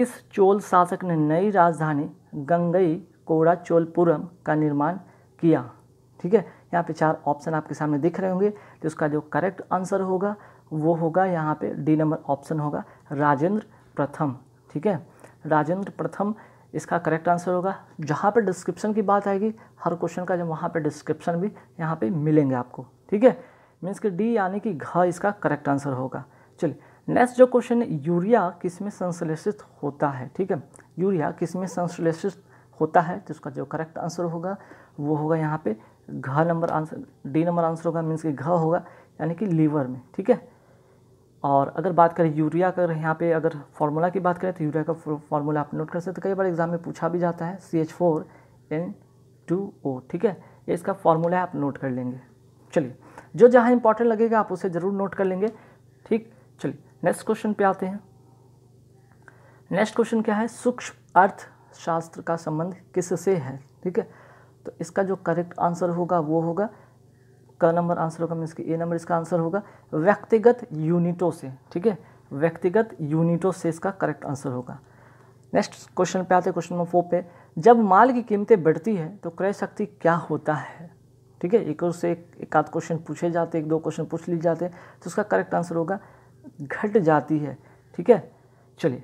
इस चोल शासक ने नई राजधानी गंगई कोड़ा चोलपुरम का निर्माण किया ठीक है यहाँ पे चार ऑप्शन आपके सामने दिख रहे होंगे तो उसका जो करेक्ट आंसर होगा वो होगा यहाँ पे डी नंबर ऑप्शन होगा राजेंद्र प्रथम ठीक है राजेंद्र प्रथम इसका करेक्ट आंसर होगा जहाँ पे डिस्क्रिप्शन की बात आएगी हर क्वेश्चन का जो वहाँ पे डिस्क्रिप्शन भी यहाँ पे मिलेंगे आपको ठीक है मीन्स कि डी यानी कि घ इसका करेक्ट आंसर होगा चलिए नेक्स्ट जो क्वेश्चन है यूरिया किसमें संश्लेषित होता है ठीक है यूरिया किसमें संश्लेषित होता है तो उसका जो करेक्ट आंसर होगा वो होगा यहाँ पे घ number answer D number answer होगा मीन्स कि घ होगा यानी कि लीवर में ठीक है और अगर बात करें यूरिया का अगर यहाँ पे अगर फार्मूला की बात करें तो यूरिया का फार्मूला आप नोट कर सकते कई बार एग्जाम में पूछा भी जाता है C H four N two O ठीक है ये इसका फार्मूला आप नोट कर लेंगे चलिए जो जहाँ इंपॉर्टेंट लगेगा आप उसे ज़रूर नोट कर लेंगे ठीक चलिए नेक्स्ट क्वेश्चन पे आते हैं नेक्स्ट क्वेश्चन क्या है सूक्ष्म अर्थशास्त्र का संबंध किससे है ठीक है तो इसका जो करेक्ट आंसर होगा वो होगा क नंबर आंसर होगा मीन्स कि ए नंबर इसका आंसर होगा व्यक्तिगत यूनिटों से ठीक है व्यक्तिगत यूनिटों से इसका करेक्ट आंसर होगा नेक्स्ट क्वेश्चन पे आते हैं क्वेश्चन नंबर फोर पे जब माल की कीमतें बढ़ती है तो क्रय शक्ति क्या होता है ठीक है एक और से एक, एक आध क्वेश्चन पूछे जाते एक दो क्वेश्चन पूछ लिए जाते तो उसका करेक्ट आंसर होगा घट जाती है ठीक है चलिए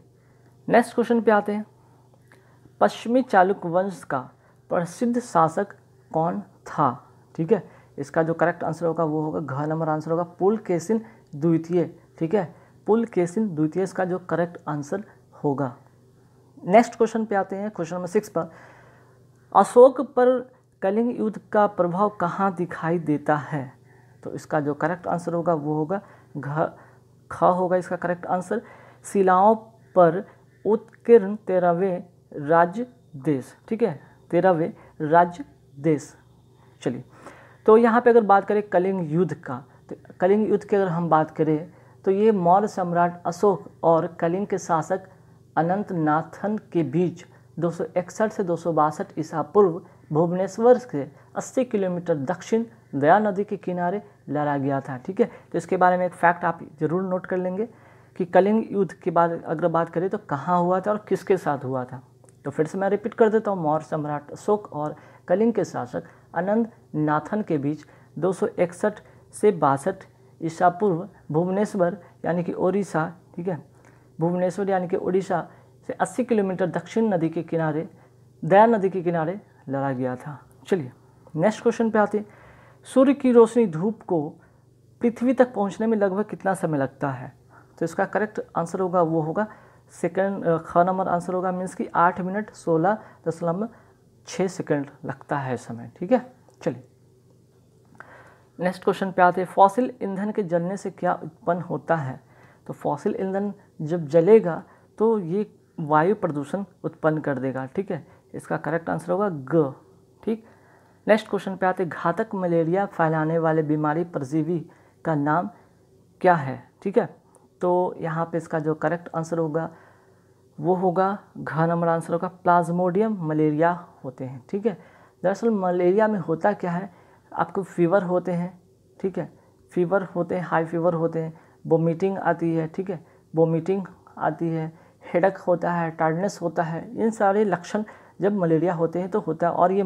नेक्स्ट क्वेश्चन पे आते हैं पश्चिमी चालुक्य वंश का प्रसिद्ध शासक कौन था ठीक है इसका जो करेक्ट आंसर होगा वो होगा घ नंबर आंसर होगा पुल केसिन द्वितीय ठीक है पुल केसिन द्वितीय इसका जो करेक्ट आंसर होगा नेक्स्ट क्वेश्चन पे आते हैं क्वेश्चन नंबर सिक्स पर अशोक पर कलिंग युद्ध का प्रभाव कहाँ दिखाई देता है तो इसका जो करेक्ट आंसर होगा वो होगा घ ख होगा इसका करेक्ट आंसर शिलाओं पर उत्कीर्ण तेरहवें राज्य देश ठीक है तेरहवें राज्य देश चलिए तो यहाँ पे अगर बात करें कलिंग युद्ध का तो कलिंग युद्ध की अगर हम बात करें तो ये मौर्य सम्राट अशोक और कलिंग के शासक अनंतनाथन के बीच दो से दो ईसा पूर्व भुवनेश्वर से 80 किलोमीटर दक्षिण दया नदी के किनारे लड़ा गया था ठीक है तो इसके बारे में एक फैक्ट आप ज़रूर नोट कर लेंगे कि कलिंग युद्ध के बाद अगर बात करें तो कहाँ हुआ था और किसके साथ हुआ था तो फिर से मैं रिपीट कर देता हूँ मौर्य सम्राट अशोक और कलिंग के शासक अनंत नाथन के बीच दो से बासठ ईसा पूर्व भुवनेश्वर यानी कि ओडिशा ठीक है भुवनेश्वर यानी कि ओडिशा से 80 किलोमीटर दक्षिण नदी के किनारे दया नदी के किनारे लड़ा गया था चलिए नेक्स्ट क्वेश्चन पे आते हैं सूर्य की रोशनी धूप को पृथ्वी तक पहुंचने में लगभग कितना समय लगता है तो इसका करेक्ट आंसर होगा वो होगा सेकेंड ख नंबर आंसर होगा मीन्स कि आठ मिनट सोलह दशमलव छः सेकेंड लगता है समय ठीक है चलिए नेक्स्ट क्वेश्चन पे आते हैं फॉसिल ईंधन के जलने से क्या उत्पन्न होता है तो फॉसिल ईंधन जब जलेगा तो ये वायु प्रदूषण उत्पन्न कर देगा ठीक है इसका करेक्ट आंसर होगा ग नेक्स्ट क्वेश्चन पे आते घातक मलेरिया फैलाने वाले बीमारी परजीवी का नाम क्या है ठीक है तो यहाँ पे इसका जो करेक्ट आंसर होगा वो होगा घ नंबर आंसर होगा प्लाज्मोडियम मलेरिया होते हैं ठीक है दरअसल मलेरिया में होता क्या है आपको फीवर होते हैं ठीक है फीवर होते हैं हाई फीवर होते हैं वोमिटिंग आती है ठीक है वोमिटिंग आती है हेडक होता है टार्डनेस होता है इन सारे लक्षण जब मलेरिया होते हैं तो होता है और ये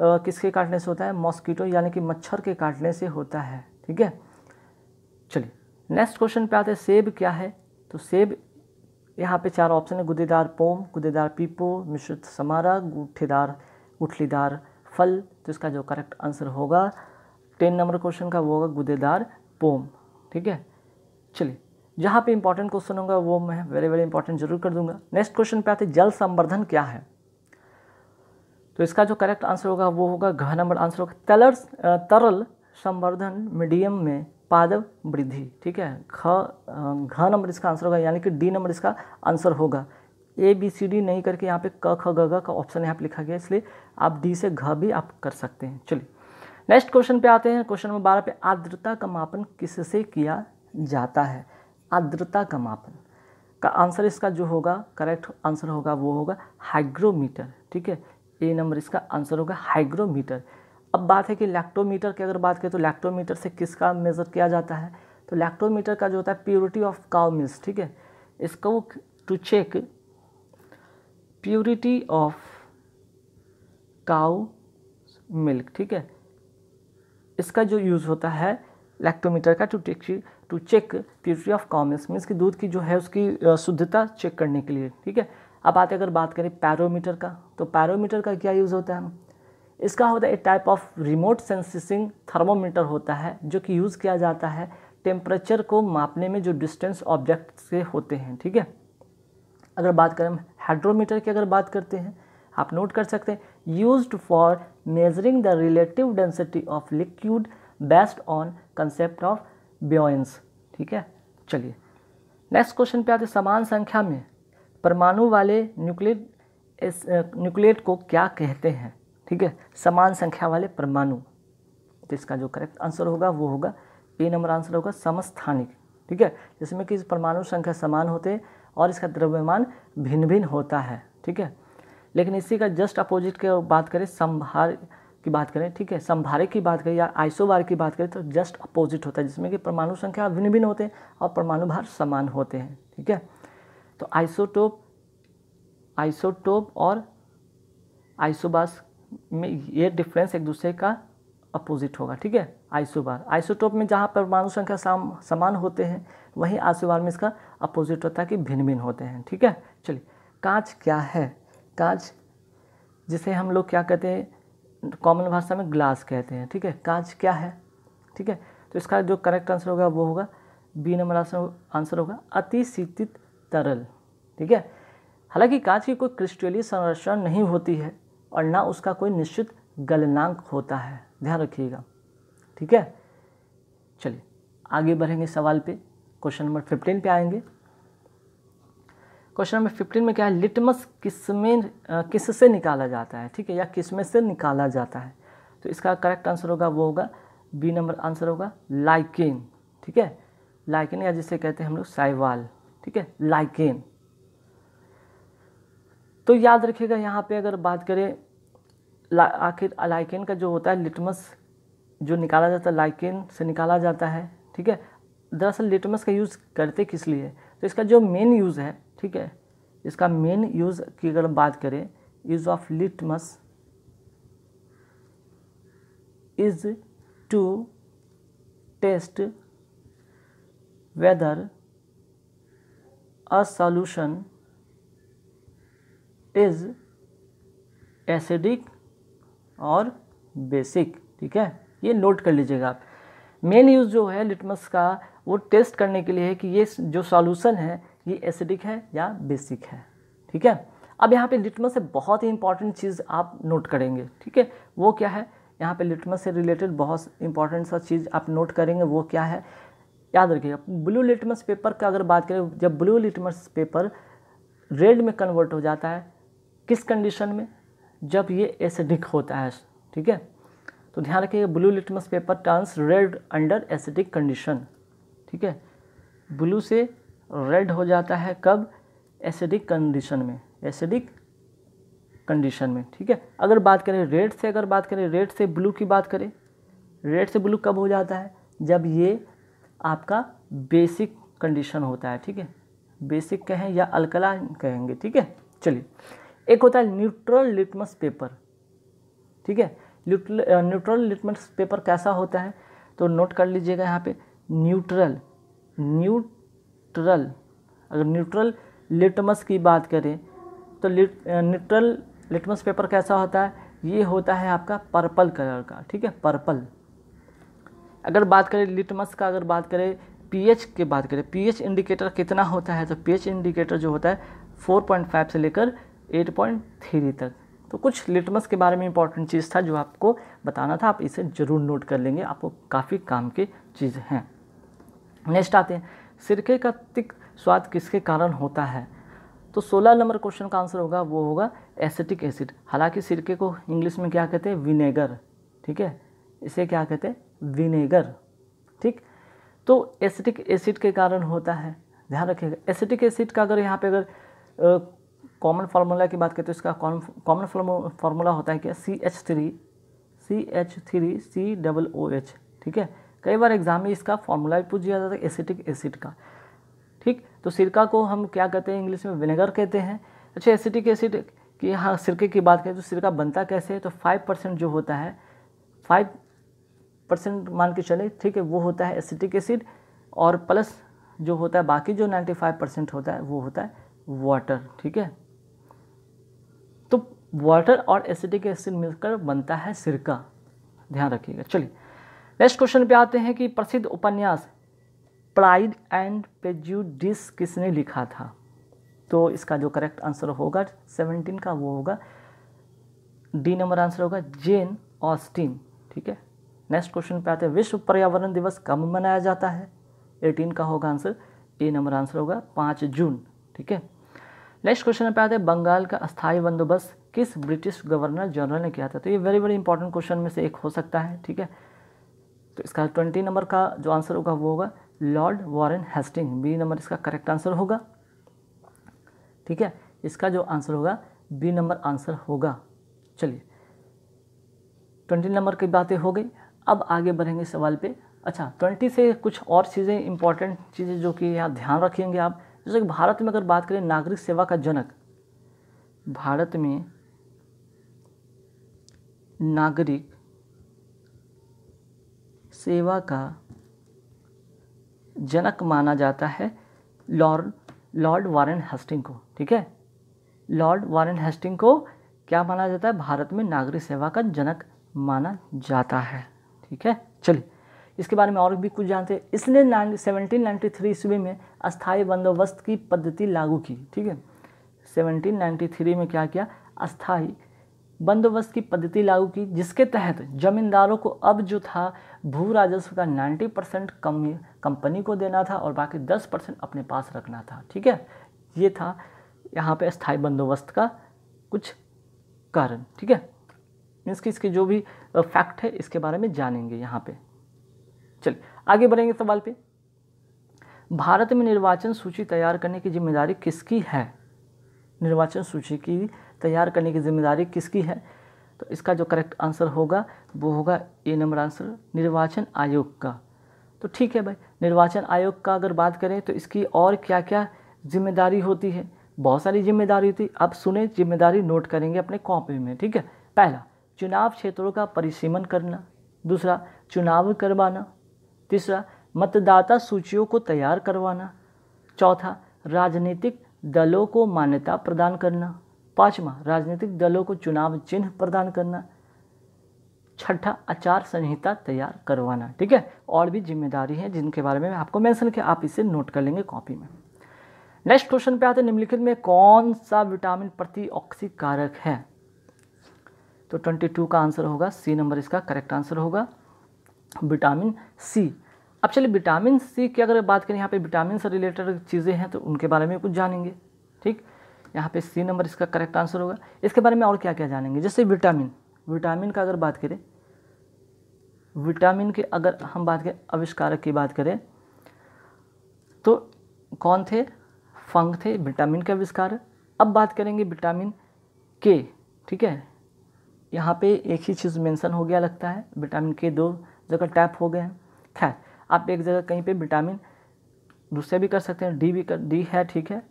किसके काटने से होता है मॉस्किटो यानी कि मच्छर के काटने से होता है ठीक है चलिए नेक्स्ट क्वेश्चन पे आते हैं सेब क्या है तो सेब यहाँ पे चार ऑप्शन है गुदेदार पोम गुदेदार पीपो मिश्रित समारा गुठेदार गुठलीदार फल तो इसका जो करेक्ट आंसर होगा टेन नंबर क्वेश्चन का वो होगा गुदेदार पोम ठीक है चलिए जहाँ पे इंपॉर्टेंट क्वेश्चन होगा वो मैं वेरी वेरी इंपॉर्टेंट जरूर कर दूंगा नेक्स्ट क्वेश्चन पे आते जल संवर्धन क्या है तो इसका जो करेक्ट आंसर होगा वो होगा घ नंबर आंसर होगा तलर तरल संवर्धन मीडियम में पादव वृद्धि ठीक है ख घ नंबर इसका आंसर होगा यानी कि डी नंबर इसका आंसर होगा ए बी सी डी नहीं करके यहाँ पे क ख ग का ऑप्शन यहाँ पे लिखा गया इसलिए आप डी से घ भी आप कर सकते हैं चलिए नेक्स्ट क्वेश्चन पे आते हैं क्वेश्चन नंबर बारह पे आर्द्रता का मापन किससे किया जाता है आर्द्रता का मापन का आंसर इसका जो होगा करेक्ट आंसर होगा वो होगा हाइग्रोमीटर ठीक है ए नंबर इसका आंसर होगा हाइग्रोमीटर अब बात है कि लैक्टोमीटर की अगर बात करें तो लैक्टोमीटर से किसका मेज़र किया जाता है तो लैक्टोमीटर का जो होता है प्योरिटी ऑफ काउ मिल्स ठीक है इसको to check purity of cow milk ठीक है इसका जो यूज़ होता है लैक्टोमीटर का to take to check purity of cow milk means कि दूध की जो है उसकी शुद्धता चेक करने के लिए ठीक है अब आते अगर बात करें पैरोमीटर का तो पैरोमीटर का क्या यूज़ होता है इसका होता है एक type of remote sensing thermometer होता है जो कि यूज़ किया जाता है टेम्परेचर को मापने में जो डिस्टेंस ऑब्जेक्ट से होते हैं ठीक है अगर बात करें हाइड्रोमीटर की अगर बात करते हैं आप नोट कर सकते हैं use for measuring the relative density of liquid based on concept of buoyancy ठीक है चलिए नेक्स्ट क्वेश्चन पे आते समान संख्या में परमाणु वाले इस न्यूक्लियट को क्या कहते हैं ठीक है समान संख्या वाले परमाणु तो इसका जो करेक्ट आंसर होगा वो होगा ए नंबर आंसर होगा समस्थानिक ठीक है जिसमें कि परमाणु संख्या समान होते हैं और इसका द्रव्यमान भिन्न भिन्न होता है ठीक है लेकिन इसी का जस्ट अपोजिट की बात करें संभार की बात करें ठीक है संभारिक की बात करें या आइसोबार की बात करें तो जस्ट अपोजिट होता है जिसमें कि परमाणु संख्या भिन्न भिन्न होते हैं और परमाणु भार समान होते हैं ठीक है तो आइसोटोप आइसोटोप और आइसोबास में ये डिफरेंस एक दूसरे का अपोजिट होगा ठीक है आइसोबार आइसोटोप में जहाँ परमाणु संख्या साम समान होते हैं वहीं आइसोबार में इसका अपोजिट होता है कि भिन्न भिन्न होते हैं ठीक है चलिए कांच क्या है कांच जिसे हम लोग क्या कहते हैं कॉमन भाषा में ग्लास कहते हैं ठीक है कांच क्या है ठीक है तो इसका जो करेक्ट आंसर होगा वो होगा बी नंबर आंसर आंसर होगा अतिशीतित तरल ठीक है हालांकि कांच की कोई क्रिस्टलीय संरचना नहीं होती है और ना उसका कोई निश्चित गलनांक होता है ध्यान रखिएगा ठीक है चलिए आगे बढ़ेंगे सवाल पे क्वेश्चन नंबर फिफ्टीन पे आएंगे क्वेश्चन नंबर फिफ्टीन में क्या है लिटमस किसमें किस से निकाला जाता है ठीक है या किसमें से निकाला जाता है तो इसका करेक्ट आंसर होगा वो होगा बी नंबर आंसर होगा लाइकिन ठीक है लाइकिन या जिसे कहते हैं हम लोग साइवाल ठीक है लाइकेन तो याद रखिएगा यहाँ पे अगर बात करें ला, आखिर लाइकेन का जो होता है लिटमस जो निकाला जाता है लाइकेन से निकाला जाता है ठीक है दरअसल लिटमस का यूज़ करते किस लिए तो इसका जो मेन यूज़ है ठीक है इसका मेन यूज़ की अगर बात करें use of litmus is to test whether a solution is acidic और बेसिक ठीक है ये नोट कर लीजिएगा आप मेन यूज़ जो है लिटमस का वो टेस्ट करने के लिए है कि ये जो सॉल्यूशन है ये एसिडिक है या बेसिक है ठीक है अब यहाँ पे लिटमस से बहुत ही इंपॉर्टेंट चीज़ आप नोट करेंगे ठीक है वो क्या है यहाँ पे लिटमस से रिलेटेड बहुत इंपॉर्टेंट सा चीज़ आप नोट करेंगे वो क्या है याद रखिएगा ब्लू लिटमस पेपर का अगर बात करें जब ब्लू लिटमस पेपर रेड में कन्वर्ट हो जाता है किस कंडीशन में जब ये एसिडिक होता है ठीक है तो ध्यान रखिएगा blue litmus paper turns red under acidic condition ठीक है ब्लू से रेड हो जाता है कब एसिडिक कंडीशन में एसिडिक कंडीशन में ठीक है अगर बात करें रेड से अगर बात करें रेड से ब्लू की बात करें रेड से ब्लू कब हो जाता है जब ये आपका बेसिक कंडीशन होता है ठीक है बेसिक कहें या अलकला कहेंगे ठीक है चलिए एक होता है न्यूट्रल लिटमस पेपर ठीक है न्यूट्रल लिटमस पेपर कैसा होता है तो नोट कर लीजिएगा यहाँ पे न्यूट्रल न्यूट्रल अगर न्यूट्रल लिटमस की बात करें तो न्यूट्रल लिटमस पेपर कैसा होता है ये होता है आपका पर्पल कलर का ठीक है पर्पल अगर बात करें लिटमस का अगर बात करें पीएच की बात करें पीएच इंडिकेटर कितना होता है तो पीएच इंडिकेटर जो होता है 4.5 से लेकर 8.3 तक तो कुछ लिटमस के बारे में इंपॉर्टेंट चीज़ था जो आपको बताना था आप इसे ज़रूर नोट कर लेंगे आपको काफ़ी काम की चीज़ हैं नेक्स्ट आते हैं सिरके का तिक स्वाद किसके कारण होता है तो 16 नंबर क्वेश्चन का आंसर होगा वो होगा एसिटिक एसिड हालांकि सिरके को इंग्लिश में क्या कहते हैं विनेगर ठीक है इसे क्या कहते हैं विनेगर ठीक तो एसिटिक एसिड के कारण होता है ध्यान रखिएगा एसिटिक एसिड का अगर यहाँ पे अगर कॉमन फार्मूला की बात करें तो इसका कॉमन फार्मूला होता है क्या C H three C H three C double O H ठीक है कई बार एग्जाम में इसका फार्मूला भी पूछ दिया जाता है एसिटिक एसिड का ठीक तो सिरका को हम क्या कहते हैं इंग्लिश में विनेगर कहते हैं अच्छा एसिटिक एसिड की हाँ सिरके की बात करें तो सिरका बनता कैसे है तो फाइव परसेंट जो होता है फाइव परसेंट मान के चले ठीक है वो होता है एसिटिक एसिड और प्लस जो होता है बाकी जो 95 परसेंट होता है वो होता है वाटर ठीक है तो वाटर और एसिटिक एसिड मिलकर बनता है सिरका ध्यान रखिएगा चलिए नेक्स्ट क्वेश्चन पे आते हैं कि प्रसिद्ध उपन्यास प्राइड एंड पेजुडिस किसने लिखा था तो इसका जो करेक्ट आंसर होगा सेवनटीन का वो होगा डी नंबर आंसर होगा जेन ऑस्टिन ठीक है नेक्स्ट क्वेश्चन पे आते हैं विश्व पर्यावरण दिवस कब मनाया जाता है एटीन का होगा आंसर ए नंबर आंसर होगा पाँच जून ठीक है नेक्स्ट क्वेश्चन पे आते हैं बंगाल का अस्थायी बंदोबस्त किस ब्रिटिश गवर्नर जनरल ने किया था तो ये वेरी वेरी इंपॉर्टेंट क्वेश्चन में से एक हो सकता है ठीक है तो इसका ट्वेंटी नंबर का जो आंसर होगा वो होगा Lord Warren Hasting B number इसका करेक्ट आंसर होगा ठीक है इसका जो आंसर होगा बी नंबर आंसर होगा चलिए ट्वेंटी नंबर की बातें हो गई अब आगे बढ़ेंगे सवाल पे अच्छा ट्वेंटी से कुछ और चीज़ें इंपॉर्टेंट चीज़ें जो कि यहाँ ध्यान रखेंगे आप जैसे कि भारत में अगर बात करें नागरिक सेवा का जनक भारत में नागरिक सेवा का जनक माना जाता है लॉर्ड लॉर्ड वारेन हेस्टिंग को ठीक है लॉर्ड वारेन हेस्टिंग को क्या माना जाता है भारत में नागरिक सेवा का जनक माना जाता है ठीक है चलिए इसके बारे में और भी कुछ जानते हैं इसने सेवनटीन नाइन्टी थ्री ईस्वी में अस्थायी बंदोबस्त की पद्धति लागू की ठीक है सेवनटीन नाइन्टी थ्री में क्या किया अस्थायी बंदोबस्त की पद्धति लागू की जिसके तहत जमींदारों को अब जो था भू राजस्व का नाइन्टी परसेंट कम कंपनी को देना था और बाकी दस परसेंट अपने पास रखना था ठीक है ये था यहाँ पर स्थायी बंदोबस्त का कुछ कारण ठीक है मीन्स कि इसके जो भी फैक्ट है इसके बारे में जानेंगे यहाँ पे चलिए आगे बढ़ेंगे सवाल पे भारत में निर्वाचन सूची तैयार करने की जिम्मेदारी किसकी है निर्वाचन सूची की तैयार करने की जिम्मेदारी किसकी है तो इसका जो करेक्ट आंसर होगा वो होगा ए नंबर आंसर निर्वाचन आयोग का तो ठीक है भाई निर्वाचन आयोग का अगर बात करें तो इसकी और क्या क्या जिम्मेदारी होती है बहुत सारी जिम्मेदारी होती है आप सुने जिम्मेदारी नोट करेंगे अपने कॉपी में ठीक है पहला चुनाव क्षेत्रों का परिसीमन करना दूसरा चुनाव करवाना तीसरा मतदाता सूचियों को तैयार करवाना चौथा राजनीतिक दलों को मान्यता प्रदान करना पाँचवा राजनीतिक दलों को चुनाव चिन्ह प्रदान करना छठा आचार संहिता तैयार करवाना ठीक है और भी जिम्मेदारी है जिनके बारे में आपको मेंशन किया आप इसे नोट कर लेंगे कॉपी में नेक्स्ट क्वेश्चन पे आते हैं निम्नलिखित में कौन सा विटामिन प्रति कारक है तो ट्वेंटी टू का आंसर होगा सी नंबर इसका करेक्ट आंसर होगा विटामिन सी अब चलिए विटामिन सी की अगर बात करें यहाँ पे विटामिन से रिलेटेड चीज़ें हैं तो उनके बारे में कुछ जानेंगे ठीक यहाँ पे सी नंबर इसका करेक्ट आंसर होगा इसके बारे में और क्या क्या जानेंगे जैसे विटामिन विटामिन का अगर बात करें विटामिन के अगर हम बात करें आविष्कारक की बात करें तो कौन थे फंग थे विटामिन के आविष्कार अब बात करेंगे विटामिन के ठीक है यहाँ पे एक ही चीज़ मेंशन हो गया लगता है विटामिन के दो जगह टैप हो गए हैं खैर आप एक जगह कहीं पे विटामिन दूसरे भी कर सकते हैं डी भी कर डी है ठीक है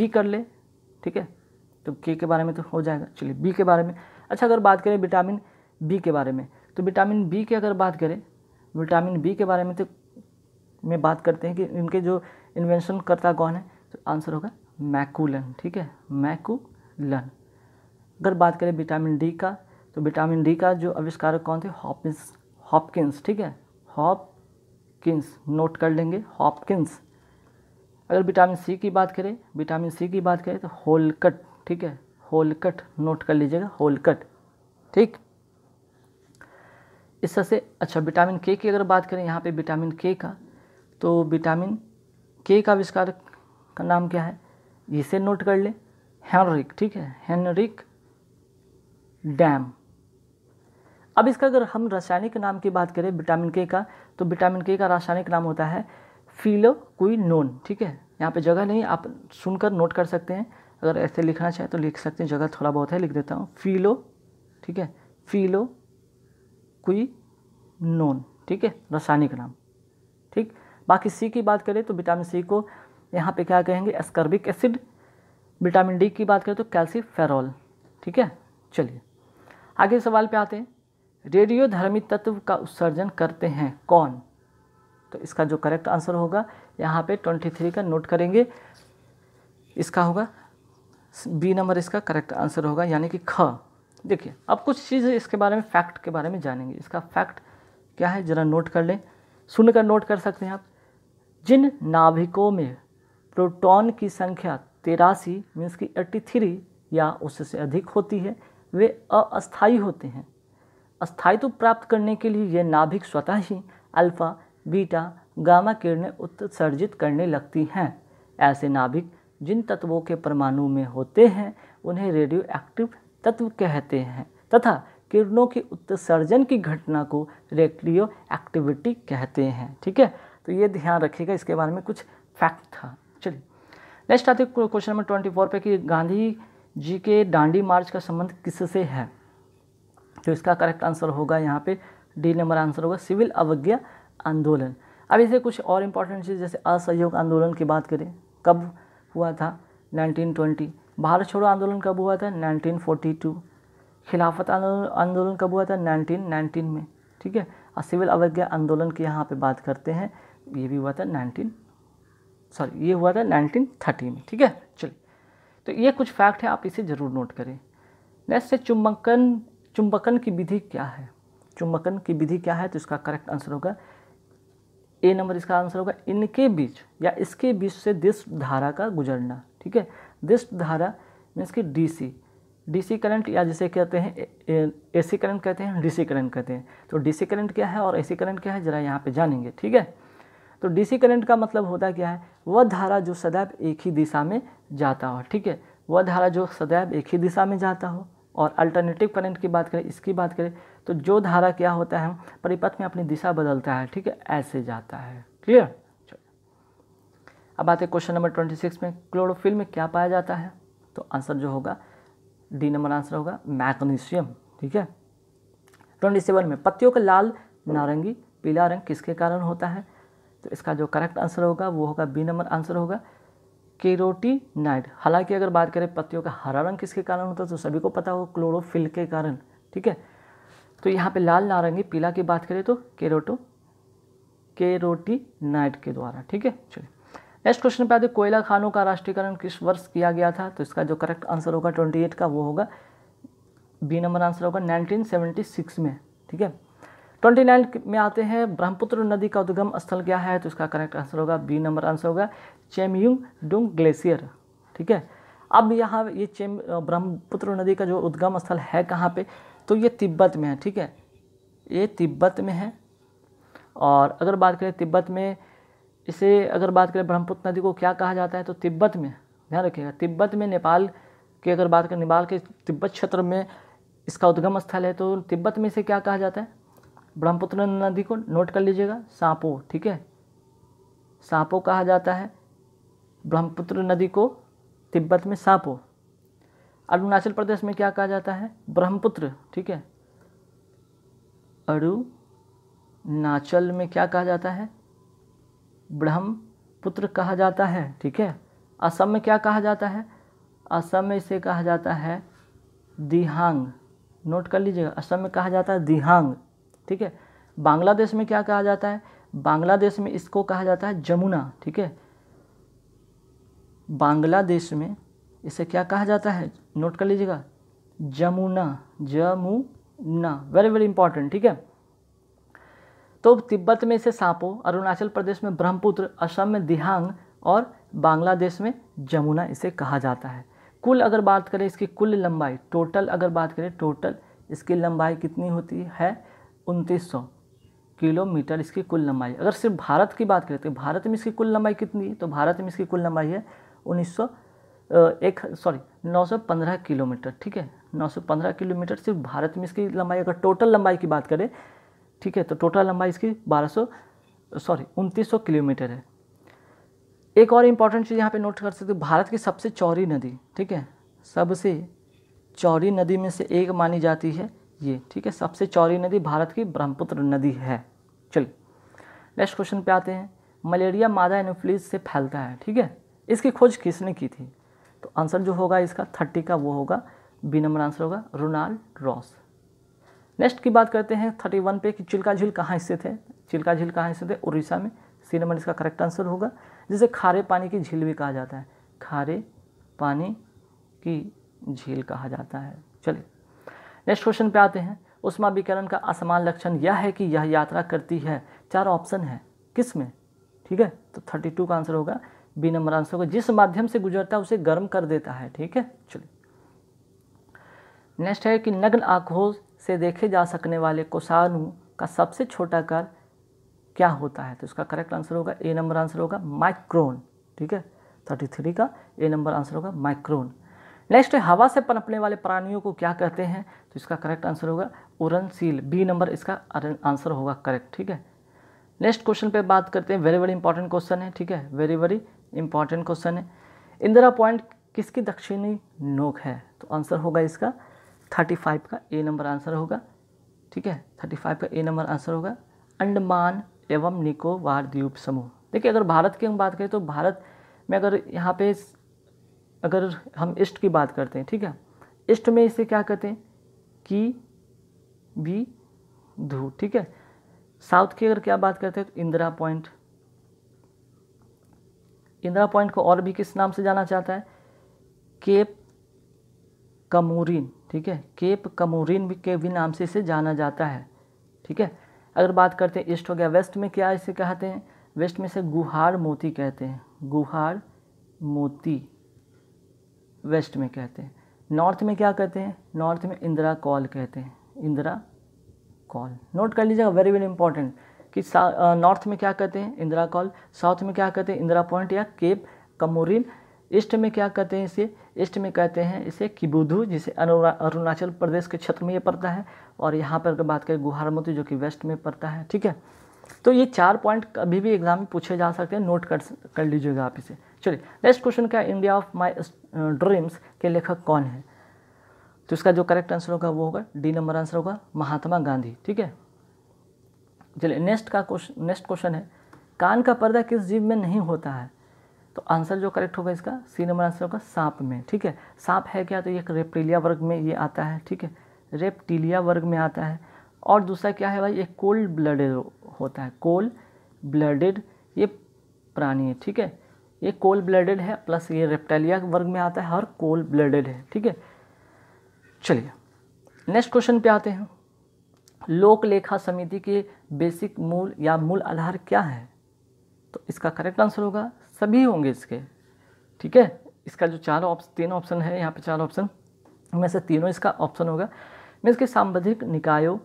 बी कर ले ठीक है तो के के बारे में तो हो जाएगा चलिए बी के बारे में अच्छा अगर बात करें विटामिन बी के बारे में तो विटामिन बी की अगर बात करें विटामिन बी के बारे में तो में बात करते हैं कि इनके जो इन्वेंशन करता कौन है तो आंसर होगा मैकुलन ठीक है मैकुलन अगर बात करें विटामिन डी का तो विटामिन डी का जो आविष्कारक कौन थे हॉपिंस हॉपकिंस ठीक है हॉपकिंस नोट कर लेंगे हॉपकिंस अगर विटामिन सी की बात करें विटामिन सी की बात करें तो होलकट ठीक है होलकट नोट कर लीजिएगा होलकट ठीक इस अच्छा विटामिन के की अगर बात करें यहाँ पे विटामिन के का तो विटामिन के का आविष्कार का नाम क्या है इसे नोट कर लें हेनरिक ठीक है हेनरिक डैम अब इसका अगर हम रासायनिक नाम की बात करें विटामिन के का तो विटामिन के का रासायनिक नाम होता है नोन ठीक है यहाँ पे जगह नहीं आप सुनकर नोट कर सकते हैं अगर ऐसे लिखना चाहे तो लिख सकते हैं जगह थोड़ा बहुत है लिख देता हूँ फिलो ठीक है फिलो कोई नोन ठीक है रासायनिक नाम ठीक बाकी सी की बात करें तो विटामिन सी को यहाँ पे क्या कहेंगे एस्कर्बिक एसिड विटामिन डी की बात करें तो कैल्सीफेरॉल ठीक है चलिए आगे सवाल पे आते हैं रेडियोधर्मी तत्व का उत्सर्जन करते हैं कौन तो इसका जो करेक्ट आंसर होगा यहाँ पे ट्वेंटी थ्री का नोट करेंगे इसका होगा बी नंबर इसका करेक्ट आंसर होगा यानी कि ख देखिए अब कुछ चीज़ इसके बारे में फैक्ट के बारे में जानेंगे इसका फैक्ट क्या है ज़रा नोट कर लें सुनकर नोट कर सकते हैं आप जिन नाभिकों में प्रोटॉन की संख्या तेरासी मीन्स की एट्टी थ्री या उससे अधिक होती है वे अस्थाई होते हैं स्थायित्व प्राप्त करने के लिए यह नाभिक स्वतः ही अल्फा बीटा गामा किरणें उत्सर्जित करने लगती हैं ऐसे नाभिक जिन तत्वों के परमाणु में होते हैं उन्हें रेडियो एक्टिव तत्व कहते हैं तथा किरणों के उत्सर्जन की घटना को रेडियो एक्टिविटी कहते हैं ठीक है तो ये ध्यान रखिएगा इसके बारे में कुछ फैक्ट था चलिए नेक्स्ट आते क्वेश्चन नंबर ट्वेंटी फोर पर कि गांधी जी के डांडी मार्च का संबंध किससे है तो इसका करेक्ट आंसर होगा यहाँ पे डी नंबर आंसर होगा सिविल अवज्ञा आंदोलन अब इसे कुछ और इम्पोर्टेंट चीज़ जैसे असहयोग आंदोलन की बात करें कब हुआ था 1920 भारत छोड़ो आंदोलन कब हुआ था 1942 खिलाफत आंदोलन आंदोलन कब हुआ था 1919 में ठीक है और सिविल अवज्ञा आंदोलन की यहाँ पे बात करते हैं ये भी हुआ था नाइनटीन सॉरी ये हुआ था नाइनटीन में ठीक है चलिए तो ये कुछ फैक्ट है आप इसे ज़रूर नोट करें नेक्स्ट है चुम्बकन चुंबकन की विधि क्या है चुंबकन की विधि क्या है तो इसका करेक्ट आंसर होगा ए नंबर इसका आंसर होगा इनके बीच या इसके बीच से दिस धारा का गुजरना ठीक है दिस धारा मीन्स की डीसी डीसी करंट या जिसे कहते हैं एसी करंट कहते हैं डीसी करंट कहते हैं तो डीसी करंट क्या है और एसी करंट क्या है जरा यहाँ पे जानेंगे ठीक है तो डीसी करंट का मतलब होता क्या है वह धारा जो सदैव एक ही दिशा में जाता हो ठीक है वह धारा जो सदैव एक ही दिशा में जाता हो और अल्टरनेटिव करंट की बात करें इसकी बात करें तो जो धारा क्या होता है परिपथ में अपनी दिशा बदलता है ठीक है ऐसे जाता है क्लियर अब आते क्वेश्चन नंबर ट्वेंटी सिक्स में क्लोरोफिल में क्या पाया जाता है तो आंसर जो होगा डी नंबर आंसर होगा मैग्नीशियम ठीक है ट्वेंटी सेवन में पत्तियों का लाल नारंगी पीला रंग किसके कारण होता है तो इसका जो करेक्ट आंसर होगा वो होगा बी नंबर आंसर होगा कैरोटीनाइड हालांकि अगर बात करें पत्तियों का हरा रंग किसके कारण होता है तो सभी को पता होगा क्लोरोफिल के कारण ठीक है तो यहाँ पे लाल नारंगी पीला की बात करें तो केरोटो केरोटीनाइड के द्वारा ठीक है चलिए नेक्स्ट क्वेश्चन पे आते कोयला खानों का राष्ट्रीयकरण किस वर्ष किया गया था तो इसका जो करेक्ट आंसर होगा ट्वेंटी एट का वो होगा बी नंबर आंसर होगा नाइनटीन सेवेंटी सिक्स में ठीक है ट्वेंटी नाइन में आते हैं ब्रह्मपुत्र नदी का उद्गम स्थल क्या है तो इसका करेक्ट आंसर होगा बी नंबर आंसर होगा चेमयुंग डुंग ग्लेशियर ठीक है अब यहाँ ये चेम ब्रह्मपुत्र नदी का जो उद्गम स्थल है कहाँ पे तो ये तिब्बत में है ठीक है ये तिब्बत में है और अगर बात करें तिब्बत में इसे अगर बात करें ब्रह्मपुत्र नदी को क्या कहा जाता है तो तिब्बत में ध्यान रखिएगा तिब्बत में नेपाल की अगर बात करें नेपाल के तिब्बत क्षेत्र में इसका उद्गम स्थल है तो तिब्बत में इसे क्या कहा जाता है ब्रह्मपुत्र नदी को नोट कर लीजिएगा सांपो ठीक है सांपो कहा जाता है ब्रह्मपुत्र नदी को तिब्बत में सापो अरुणाचल प्रदेश में क्या कहा जाता है ब्रह्मपुत्र ठीक है अरुणाचल में क्या कहा जाता है ब्रह्मपुत्र कहा जाता है ठीक है असम में क्या कहा जाता है असम में इसे कहा जाता है दिहांग नोट कर लीजिएगा असम में कहा जाता है दिहांग ठीक है बांग्लादेश में क्या कहा जाता है बांग्लादेश में इसको कहा जाता है जमुना ठीक है बांग्लादेश में इसे क्या कहा जाता है नोट कर लीजिएगा Jamuna Jamuna very very important ठीक है तो तिब्बत में इसे सांपो अरुणाचल प्रदेश में ब्रह्मपुत्र असम में दिहांग और बांग्लादेश में जमुना इसे कहा जाता है कुल अगर बात करें इसकी कुल लंबाई टोटल अगर बात करें टोटल इसकी लंबाई कितनी होती है उनतीस किलोमीटर इसकी कुल लंबाई अगर सिर्फ भारत की बात करें तो भारत में इसकी कुल लंबाई कितनी है तो भारत में इसकी कुल लंबाई है उन्नीस एक सॉरी 915 किलोमीटर ठीक है 915 किलोमीटर सिर्फ भारत में इसकी लंबाई अगर टोटल लंबाई की बात करें ठीक है तो टोटल लंबाई इसकी 1200 सॉरी 2900 किलोमीटर है एक और इम्पॉर्टेंट चीज़ यहाँ पे नोट कर सकते हो भारत की सबसे चौड़ी नदी ठीक है सबसे चौड़ी नदी में से एक मानी जाती है ये ठीक है सबसे चौड़ी नदी भारत की ब्रह्मपुत्र नदी है चलिए नेक्स्ट क्वेश्चन पे आते हैं मलेरिया मादा एनोफ्लिस से फैलता है ठीक है इसकी खोज किसने की थी तो आंसर जो होगा इसका थर्टी का वो होगा बी नंबर आंसर होगा रोनाल्ड रॉस नेक्स्ट की बात करते हैं थर्टी वन पे कि चिल्का झील कहाँ स्थित है चिल्का झील कहाँ स्थित है उड़ीसा में सी नंबर इसका करेक्ट आंसर होगा जिसे खारे पानी की झील भी कहा जाता है खारे पानी की झील कहा जाता है चलिए नेक्स्ट क्वेश्चन पे आते हैं उष्मा विकरण का असमान लक्षण यह है कि यह यात्रा करती है चार ऑप्शन है किस में ठीक है तो थर्टी टू का आंसर होगा बी नंबर आंसर को जिस माध्यम से गुजरता है उसे गर्म कर देता है ठीक है चलिए नेक्स्ट है कि नग्न आंखों से देखे जा सकने वाले कोषाणु का सबसे छोटा कर क्या होता है तो इसका करेक्ट आंसर होगा ए नंबर आंसर होगा माइक्रोन ठीक है थर्टी थ्री का ए नंबर आंसर होगा माइक्रोन नेक्स्ट है हवा से पनपने वाले प्राणियों को क्या कहते हैं तो इसका करेक्ट आंसर होगा उरनशील बी नंबर इसका आंसर होगा करेक्ट ठीक है नेक्स्ट क्वेश्चन पे बात करते हैं वेरी वेरी इंपॉर्टेंट क्वेश्चन है ठीक है वेरी वेरी इंपॉर्टेंट क्वेश्चन है इंदिरा पॉइंट किसकी दक्षिणी नोक है तो आंसर होगा इसका थर्टी फाइव का ए नंबर आंसर होगा ठीक है थर्टी फाइव का ए नंबर आंसर होगा अंडमान एवं निकोबार द्वीप समूह देखिए अगर भारत की हम बात करें तो भारत में अगर यहाँ पे अगर हम ईस्ट की बात करते हैं ठीक है ईस्ट में इसे क्या कहते हैं कि बी धू ठीक है साउथ की अगर क्या बात करते हैं तो इंदिरा पॉइंट इंदिरा पॉइंट को और भी किस नाम से जाना चाहता है केप कमोरिन ठीक है केप कमोरिन भी के भी नाम से इसे जाना जाता है ठीक है अगर बात करते हैं ईस्ट हो गया वेस्ट में क्या इसे कहते हैं वेस्ट में से गुहार मोती कहते हैं गुहार मोती वेस्ट में कहते हैं नॉर्थ में क्या कहते हैं नॉर्थ में इंदिरा कॉल कहते हैं इंदिरा कॉल नोट कर लीजिएगा वेरी वेरी इंपॉर्टेंट कि नॉर्थ में क्या कहते हैं इंदिरा कॉल साउथ में क्या कहते हैं इंदिरा पॉइंट या केप कमोरिन ईस्ट में क्या कहते हैं इसे ईस्ट में कहते हैं इसे किबुधु जिसे अरुणाचल प्रदेश के क्षेत्र में ये पड़ता है और यहाँ पर अगर बात करें गुहारमती जो कि वेस्ट में पड़ता है ठीक है तो ये चार पॉइंट अभी भी एग्जाम में पूछे जा सकते हैं नोट कर कर लीजिएगा आप इसे चलिए नेक्स्ट क्वेश्चन क्या इंडिया ऑफ माई ड्रीम्स के लेखक कौन है तो इसका जो करेक्ट आंसर होगा वो होगा डी नंबर आंसर होगा महात्मा गांधी ठीक है चलिए नेक्स्ट का क्वेश्चन नेक्स्ट क्वेश्चन है कान का पर्दा किस जीव में नहीं होता है तो आंसर जो करेक्ट होगा इसका सी नंबर आंसर होगा सांप में ठीक है सांप है क्या तो ये रेप्टिलिया वर्ग में ये आता है ठीक है रेप्टिलिया वर्ग में आता है और दूसरा क्या है भाई ये कोल्ड ब्लडेड होता है कोल्ड ब्लडेड ये प्राणी है ठीक है ये कोल्ड ब्लडेड है प्लस ये रेप्टालिया वर्ग में आता है और कोल्ड ब्लडेड है ठीक है चलिए नेक्स्ट क्वेश्चन पे आते हैं लोक लेखा समिति के बेसिक मूल या मूल आधार क्या है तो इसका करेक्ट आंसर होगा सभी होंगे इसके ठीक है इसका जो चार ऑप्शन तीन ऑप्शन है यहाँ पे चार ऑप्शन में से तीनों इसका ऑप्शन होगा मीन्स के सांबधिक निकायों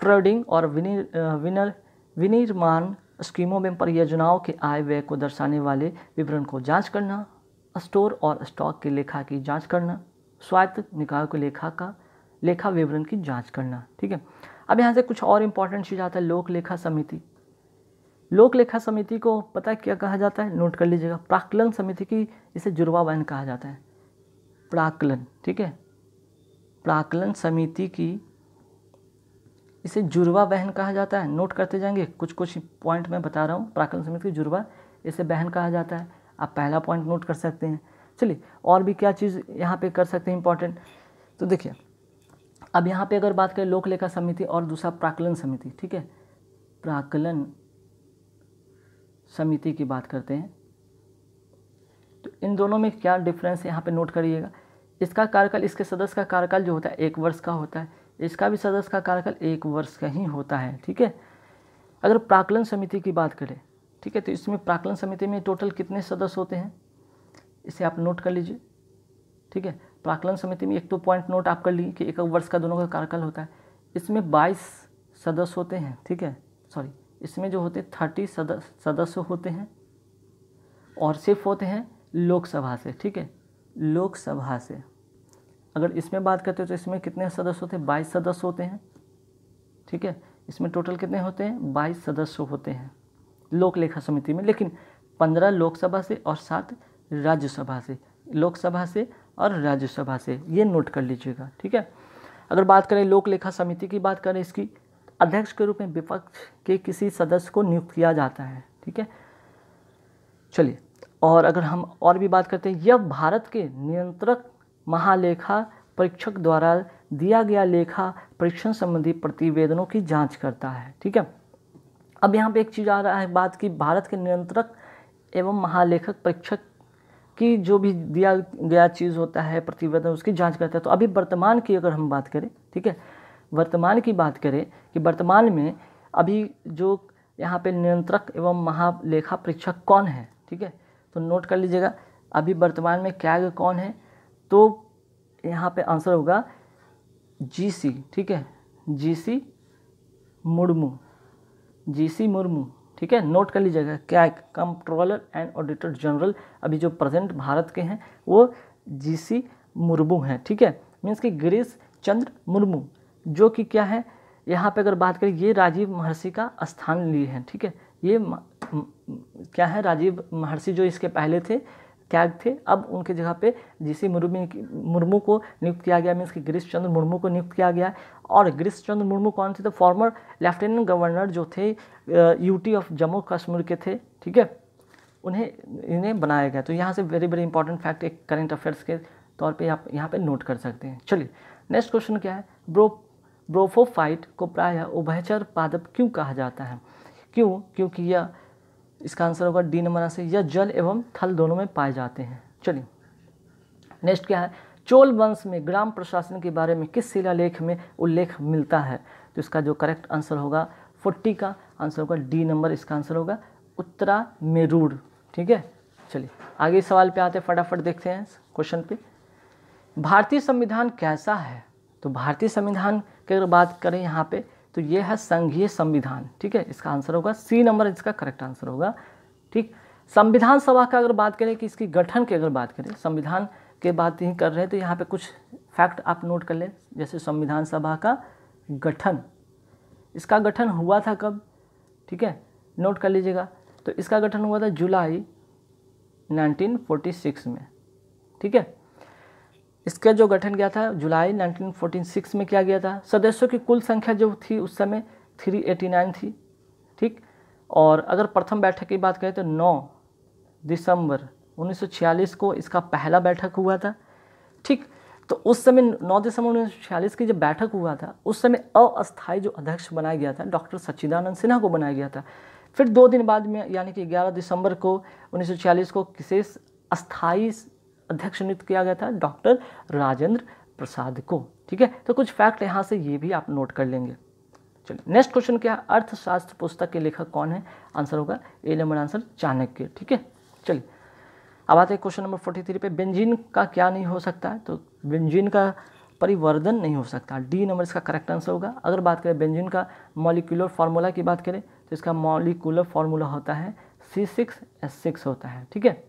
ट्रेडिंग और विनिर विनिर्माण स्कीमों में परियोजनाओं के आय व्यय को दर्शाने वाले विवरण को जांच करना स्टोर और स्टॉक के लेखा की जांच करना स्वायत्त निकाय को लेखा का लेखा विवरण की जांच करना ठीक है अब यहाँ से कुछ और इम्पोर्टेंट चीज़ आता है लोक लेखा समिति लोक लेखा समिति को पता है क्या कहा जाता है नोट कर लीजिएगा प्राकलन समिति की इसे बहन कहा जाता है प्राकलन ठीक है प्राकलन समिति की इसे जुर्वा बहन कहा जाता है नोट करते जाएंगे कुछ कुछ पॉइंट मैं बता रहा हूँ प्राकलन समिति की जुर्वा इसे बहन कहा जाता है आप पहला पॉइंट नोट कर सकते हैं चलिए और भी क्या चीज़ यहाँ पे कर सकते हैं इंपॉर्टेंट तो देखिए अब यहाँ पे अगर बात करें लोकलेखा समिति और दूसरा प्राकलन समिति ठीक है प्राकलन समिति की बात करते हैं तो इन दोनों में क्या डिफरेंस है यहाँ पे नोट करिएगा इसका कार्यकाल इसके सदस्य का कार्यकाल जो होता है एक वर्ष का होता है इसका भी सदस्य का कार्यकाल एक वर्ष का ही होता है ठीक है अगर प्राकलन समिति की बात करें ठीक है तो इसमें प्राकलन समिति में टोटल कितने सदस्य होते हैं इसे आप नोट कर लीजिए ठीक है तो आकलन समिति में एक तो पॉइंट नोट आप कर लीजिए कि एक वर्ष का दोनों का कार्यकाल होता है इसमें बाईस सदस्य होते हैं ठीक है सॉरी इसमें जो होते हैं थर्टी सदस्य सदस्य होते हैं और सिर्फ होते हैं लोकसभा से ठीक है लोकसभा से अगर इसमें बात करते हो तो इसमें कितने सदस्य होते हैं बाईस सदस्य होते हैं ठीक है इसमें टोटल कितने होते हैं बाईस सदस्य होते हैं लोक लेखा समिति में लेकिन पंद्रह लोकसभा से और सात राज्यसभा से लोकसभा से और राज्यसभा से ये नोट कर लीजिएगा ठीक है अगर बात करें लोक लेखा समिति की बात करें इसकी अध्यक्ष के रूप में विपक्ष के किसी सदस्य को नियुक्त किया जाता है ठीक है चलिए और अगर हम और भी बात करते हैं यह भारत के नियंत्रक महालेखा परीक्षक द्वारा दिया गया लेखा परीक्षण संबंधी प्रतिवेदनों की जांच करता है ठीक है अब यहाँ पे एक चीज़ आ रहा है बात की भारत के नियंत्रक एवं महालेखक परीक्षक की जो भी दिया गया चीज़ होता है प्रतिवेदन उसकी जांच करता है तो अभी वर्तमान की अगर हम बात करें ठीक है वर्तमान की बात करें कि वर्तमान में अभी जो यहाँ पे नियंत्रक एवं महालेखा परीक्षक कौन है ठीक है तो नोट कर लीजिएगा अभी वर्तमान में कैग कौन है तो यहाँ पे आंसर होगा जीसी ठीक है जीसी मुर्मू जीसी मुर्मू ठीक है नोट कर लीजिएगा क्या कंट्रोलर एंड ऑडिटर जनरल अभी जो प्रेजेंट भारत के हैं वो जीसी मुर्मू हैं ठीक है मीन्स कि गिरीश चंद्र मुर्मू जो कि क्या है यहाँ पे अगर बात करें ये राजीव महर्षि का स्थान लिए हैं ठीक है ये म, म, क्या है राजीव महर्षि जो इसके पहले थे क्या थे अब उनके जगह पे सी मुर्मू मुर्मू को नियुक्त किया गया मीन्स कि गिरीश चंद्र मुर्मू को नियुक्त किया गया और गिरीश चंद्र मुर्मू कौन थे तो फॉर्मर लेफ्टिनेंट गवर्नर जो थे यूटी ऑफ जम्मू कश्मीर के थे ठीक है उन्हें इन्हें बनाया गया तो यहाँ से वेरी वेरी इंपॉर्टेंट फैक्ट एक करेंट अफेयर्स के तौर पे आप यहाँ पे नोट कर सकते हैं चलिए नेक्स्ट क्वेश्चन क्या है ब्रो ब्रोफोफाइट को प्रायः उभयचर पादप क्यों कहा जाता है क्यों क्योंकि यह इसका आंसर होगा डी नंबर आंसर यह जल एवं थल दोनों में पाए जाते हैं चलिए नेक्स्ट क्या है चोल वंश में ग्राम प्रशासन के बारे में किस शिलालेख में उल्लेख मिलता है तो इसका जो करेक्ट आंसर होगा फोर्टी का आंसर होगा डी नंबर इसका आंसर होगा उत्तरा मेरूर ठीक है चलिए आगे सवाल पे आते हैं फटाफट देखते हैं क्वेश्चन पे भारतीय संविधान कैसा है तो भारतीय संविधान की अगर बात करें यहाँ पे तो ये है संघीय संविधान ठीक है इसका आंसर होगा सी नंबर इसका करेक्ट आंसर होगा ठीक संविधान सभा का अगर बात करें कि इसकी गठन की अगर बात करें संविधान के बात ही कर रहे हैं तो यहाँ पे कुछ फैक्ट आप नोट कर लें जैसे संविधान सभा का गठन इसका गठन हुआ था कब ठीक है नोट कर लीजिएगा तो इसका गठन हुआ था जुलाई 1946 में ठीक है इसका जो गठन किया था जुलाई 1946 में किया गया था सदस्यों की कुल संख्या जो थी उस समय 389 थी ठीक और अगर प्रथम बैठक की बात करें तो 9 दिसंबर 1946 को इसका पहला बैठक हुआ था ठीक तो उस समय नौ दिसंबर उन्नीस सौ छियालीस की जब बैठक हुआ था उस समय अस्थायी जो अध्यक्ष बनाया गया था डॉक्टर सच्चिदानंद सिन्हा को बनाया गया था फिर दो दिन बाद में यानी कि 11 दिसंबर को 1946 को किसे अस्थायी अध्यक्ष नियुक्त किया गया था डॉक्टर राजेंद्र प्रसाद को ठीक है तो कुछ फैक्ट यहाँ से ये भी आप नोट कर लेंगे चलिए नेक्स्ट क्वेश्चन क्या अर्थशास्त्र पुस्तक के लेखक कौन है आंसर होगा ए नंबर आंसर चाणक्य ठीक है चलिए अब आते हैं क्वेश्चन नंबर फोर्टी थ्री पे बेंजिन का क्या नहीं हो सकता है तो बेंजिन का परिवर्धन नहीं हो सकता डी नंबर इसका करेक्ट आंसर होगा अगर बात करें बेंजिन का मॉलिकुलर फार्मूला की बात करें तो इसका मॉलिकुलर फार्मूला होता है सी सिक्स एस सिक्स होता है ठीक है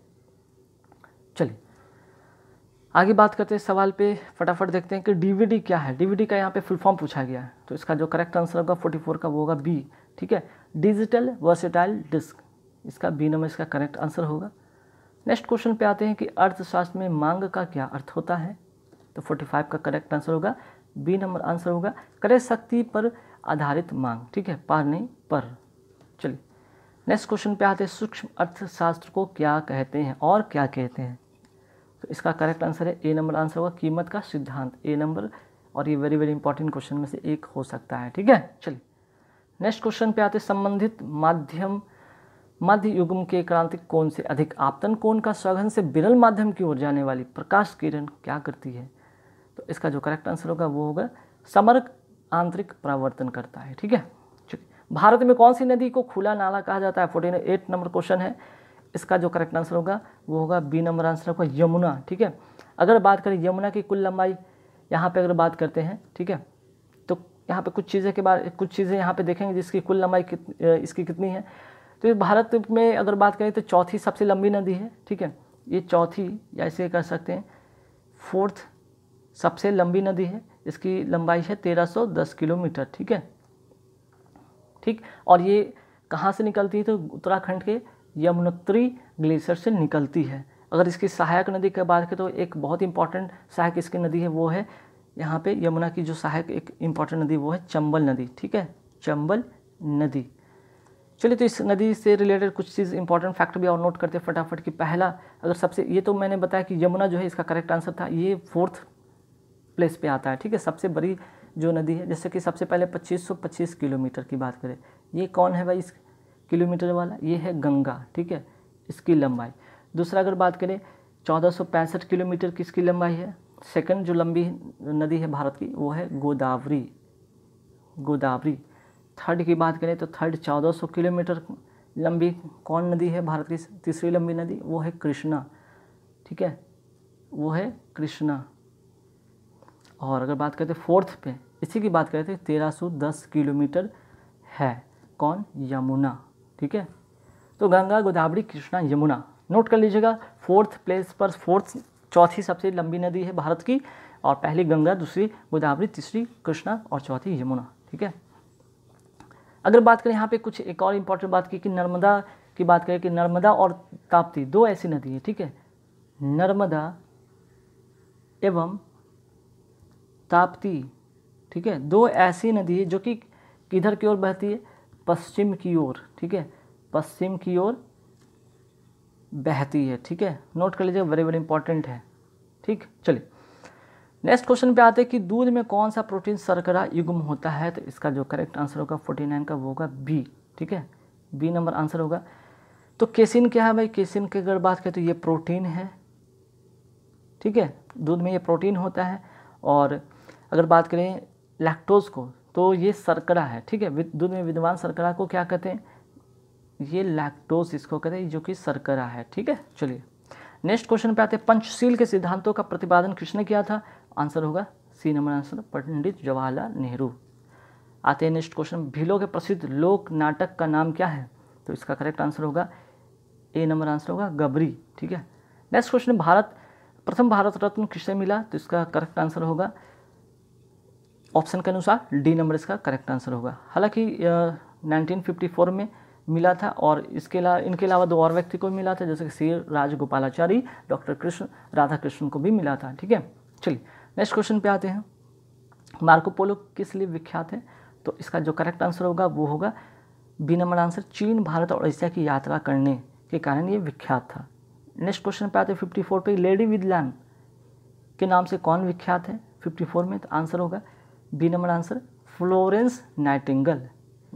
चलिए आगे बात करते हैं सवाल पे फटाफट देखते हैं कि डीवीडी क्या है डीवीडी का यहाँ पे फुल फॉर्म पूछा गया है तो इसका जो करेक्ट आंसर होगा 44 का वो होगा बी ठीक है डिजिटल वर्सेटाइल डिस्क इसका बी नंबर इसका करेक्ट आंसर होगा नेक्स्ट क्वेश्चन पे आते हैं कि अर्थशास्त्र में मांग का क्या अर्थ होता है तो 45 का करेक्ट आंसर होगा बी नंबर आंसर होगा क्रय शक्ति पर आधारित मांग ठीक है पार नहीं पर चलिए नेक्स्ट क्वेश्चन पे आते हैं सूक्ष्म अर्थशास्त्र को क्या कहते हैं और क्या कहते हैं तो इसका करेक्ट आंसर है ए नंबर आंसर होगा कीमत का सिद्धांत ए नंबर और ये वेरी वेरी इंपॉर्टेंट क्वेश्चन में से एक हो सकता है ठीक है चलिए नेक्स्ट क्वेश्चन पे आते संबंधित माध्यम मध्य युगम के क्रांतिक कोण से अधिक आपतन कोण का सघन से बिरल माध्यम की ओर जाने वाली प्रकाश किरण क्या करती है तो इसका जो करेक्ट आंसर होगा वो होगा समरक आंतरिक प्रावर्तन करता है ठीक है भारत में कौन सी नदी को खुला नाला कहा जाता है फोर्टीन एट नंबर क्वेश्चन है इसका जो करेक्ट आंसर होगा वो होगा बी नंबर आंसर होगा यमुना ठीक है अगर बात करें यमुना की कुल लंबाई यहाँ पे अगर बात करते हैं ठीक है तो यहाँ पे कुछ चीज़ें के बारे कुछ चीज़ें यहाँ पे देखेंगे जिसकी कुल लंबाई कित, इसकी कितनी है तो ये भारत में अगर बात करें तो चौथी सबसे लंबी नदी है ठीक है ये चौथी या इसे कह सकते हैं फोर्थ सबसे लंबी नदी है इसकी लंबाई है 1310 किलोमीटर ठीक है ठीक और ये कहाँ से निकलती है तो उत्तराखंड के यमुनोत्री ग्लेशियर से निकलती है अगर इसकी सहायक नदी की बात करें तो एक बहुत इंपॉर्टेंट सहायक इसकी नदी है वो है यहाँ पे यमुना की जो सहायक एक इम्पॉर्टेंट नदी वो है चंबल नदी ठीक है चंबल नदी चलिए तो इस नदी से रिलेटेड कुछ चीज़ इंपॉर्टेंट फैक्ट भी और नोट करते हैं फटाफट कि पहला अगर सबसे ये तो मैंने बताया कि यमुना जो है इसका करेक्ट आंसर था ये फोर्थ प्लेस पे आता है ठीक है सबसे बड़ी जो नदी है जैसे कि सबसे पहले 2525 किलोमीटर की बात करें ये कौन है भाई इस किलोमीटर वाला ये है गंगा ठीक है इसकी लंबाई दूसरा अगर बात करें चौदह किलोमीटर की इसकी लंबाई है सेकेंड जो लंबी नदी है भारत की वो है गोदावरी गोदावरी थर्ड की बात करें तो थर्ड 1400 किलोमीटर लंबी कौन नदी है भारत की तीसरी लंबी नदी वो है कृष्णा ठीक है वो है कृष्णा और अगर बात करते फोर्थ पे इसी की बात करते तेरह सौ दस किलोमीटर है कौन यमुना ठीक है तो गंगा गोदावरी कृष्णा यमुना नोट कर लीजिएगा फोर्थ प्लेस पर फोर्थ चौथी सबसे लंबी नदी है भारत की और पहली गंगा दूसरी गोदावरी तीसरी कृष्णा और चौथी यमुना ठीक है अगर बात करें यहाँ पे कुछ एक और इम्पोर्टेंट बात की कि नर्मदा की बात करें कि नर्मदा और ताप्ती दो ऐसी नदी है ठीक है नर्मदा एवं ताप्ती ठीक है दो ऐसी नदी है जो कि किधर की ओर बहती है पश्चिम की ओर ठीक है पश्चिम की ओर बहती है ठीक है नोट कर लीजिए वेरी वेरी इंपॉर्टेंट है ठीक चलिए नेक्स्ट क्वेश्चन पे आते हैं कि दूध में कौन सा प्रोटीन सरकरा युग्म होता है तो इसका जो करेक्ट आंसर होगा फोर्टी नाइन का वो होगा बी ठीक है बी नंबर आंसर होगा तो केसिन क्या है भाई केसिन की अगर बात करें तो ये प्रोटीन है ठीक है दूध में ये प्रोटीन होता है और अगर बात करें लैक्टोज को तो ये सरकरा है ठीक है दूध में विद्वान सरकरा को क्या कहते हैं ये लैक्टोज इसको कहते हैं जो कि सरकरा है ठीक है चलिए नेक्स्ट क्वेश्चन पे आते हैं पंचशील के सिद्धांतों का प्रतिपादन किसने किया था आंसर होगा C number answer Pandit Jawaharlal Nehru आते हैं नेक्स्ट क्वेश्चन भिलो के प्रसिद्ध लोक नाटक का नाम क्या है तो इसका करेक्ट आंसर होगा ए नंबर आंसर होगा गबरी ठीक है नेक्स्ट क्वेश्चन भारत प्रथम भारत रत्न किससे मिला तो इसका करेक्ट आंसर होगा ऑप्शन के अनुसार डी नंबर इसका करेक्ट आंसर होगा हालांकि नाइनटीन में मिला था और इसके अलावा इनके अलावा दो और व्यक्ति को भी मिला था जैसे कि सी राजगोपालाचारी डॉक्टर कृष्ण राधा कृष्ण को भी मिला था ठीक है चलिए नेक्स्ट क्वेश्चन पे आते हैं मार्कोपोलो किस लिए विख्यात है तो इसका जो करेक्ट आंसर होगा वो होगा बी नंबर आंसर चीन भारत और एशिया की यात्रा करने के कारण ये विख्यात था नेक्स्ट क्वेश्चन पे आते हैं फिफ्टी फोर पे लेडी विद लैम्प के नाम से कौन विख्यात है फिफ्टी फोर में तो आंसर होगा B number answer Florence Nightingale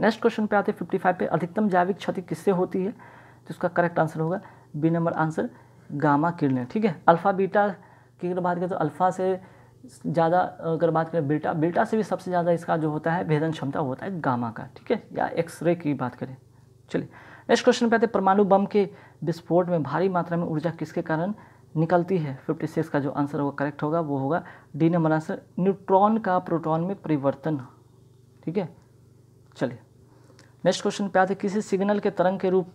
next question पे आते हैं फिफ्टी फाइव पे अधिकतम जैविक क्षति किससे होती है तो इसका करेक्ट आंसर होगा बी नंबर आंसर गामा किरणें ठीक है अल्फ़ा बीटा की अगर बात करें तो अल्फ़ा से ज़्यादा अगर बात करें बीटा बीटा से भी सबसे ज़्यादा इसका जो होता है भेदन क्षमता होता है गामा का ठीक है या एक्सरे की बात करें चलिए नेक्स्ट क्वेश्चन पे आते हैं परमाणु बम के विस्फोट में भारी मात्रा में ऊर्जा किसके कारण निकलती है 56 का जो आंसर होगा करेक्ट होगा वो होगा डी नंबर आंसर न्यूट्रॉन का प्रोटॉन में परिवर्तन ठीक है चलिए नेक्स्ट क्वेश्चन पे आते किसी सिग्नल के तरंग के रूप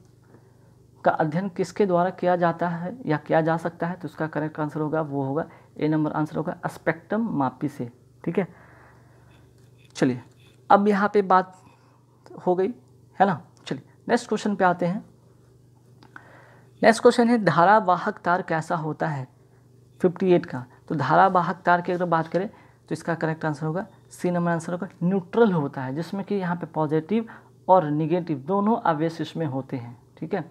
का अध्ययन किसके द्वारा किया जाता है या किया जा सकता है तो उसका करेक्ट आंसर होगा वो होगा ए नंबर आंसर होगा अस्पेक्टम मापी से ठीक है चलिए अब यहाँ पे बात हो गई है ना चलिए नेक्स्ट क्वेश्चन पे आते हैं नेक्स्ट क्वेश्चन है धारावाहक तार कैसा होता है 58 का तो धारावाहक तार की अगर बात करें तो इसका करेक्ट आंसर होगा सी नंबर आंसर होगा न्यूट्रल होता है जिसमें कि यहाँ पे पॉजिटिव और निगेटिव दोनों आवेश इसमें होते हैं ठीक है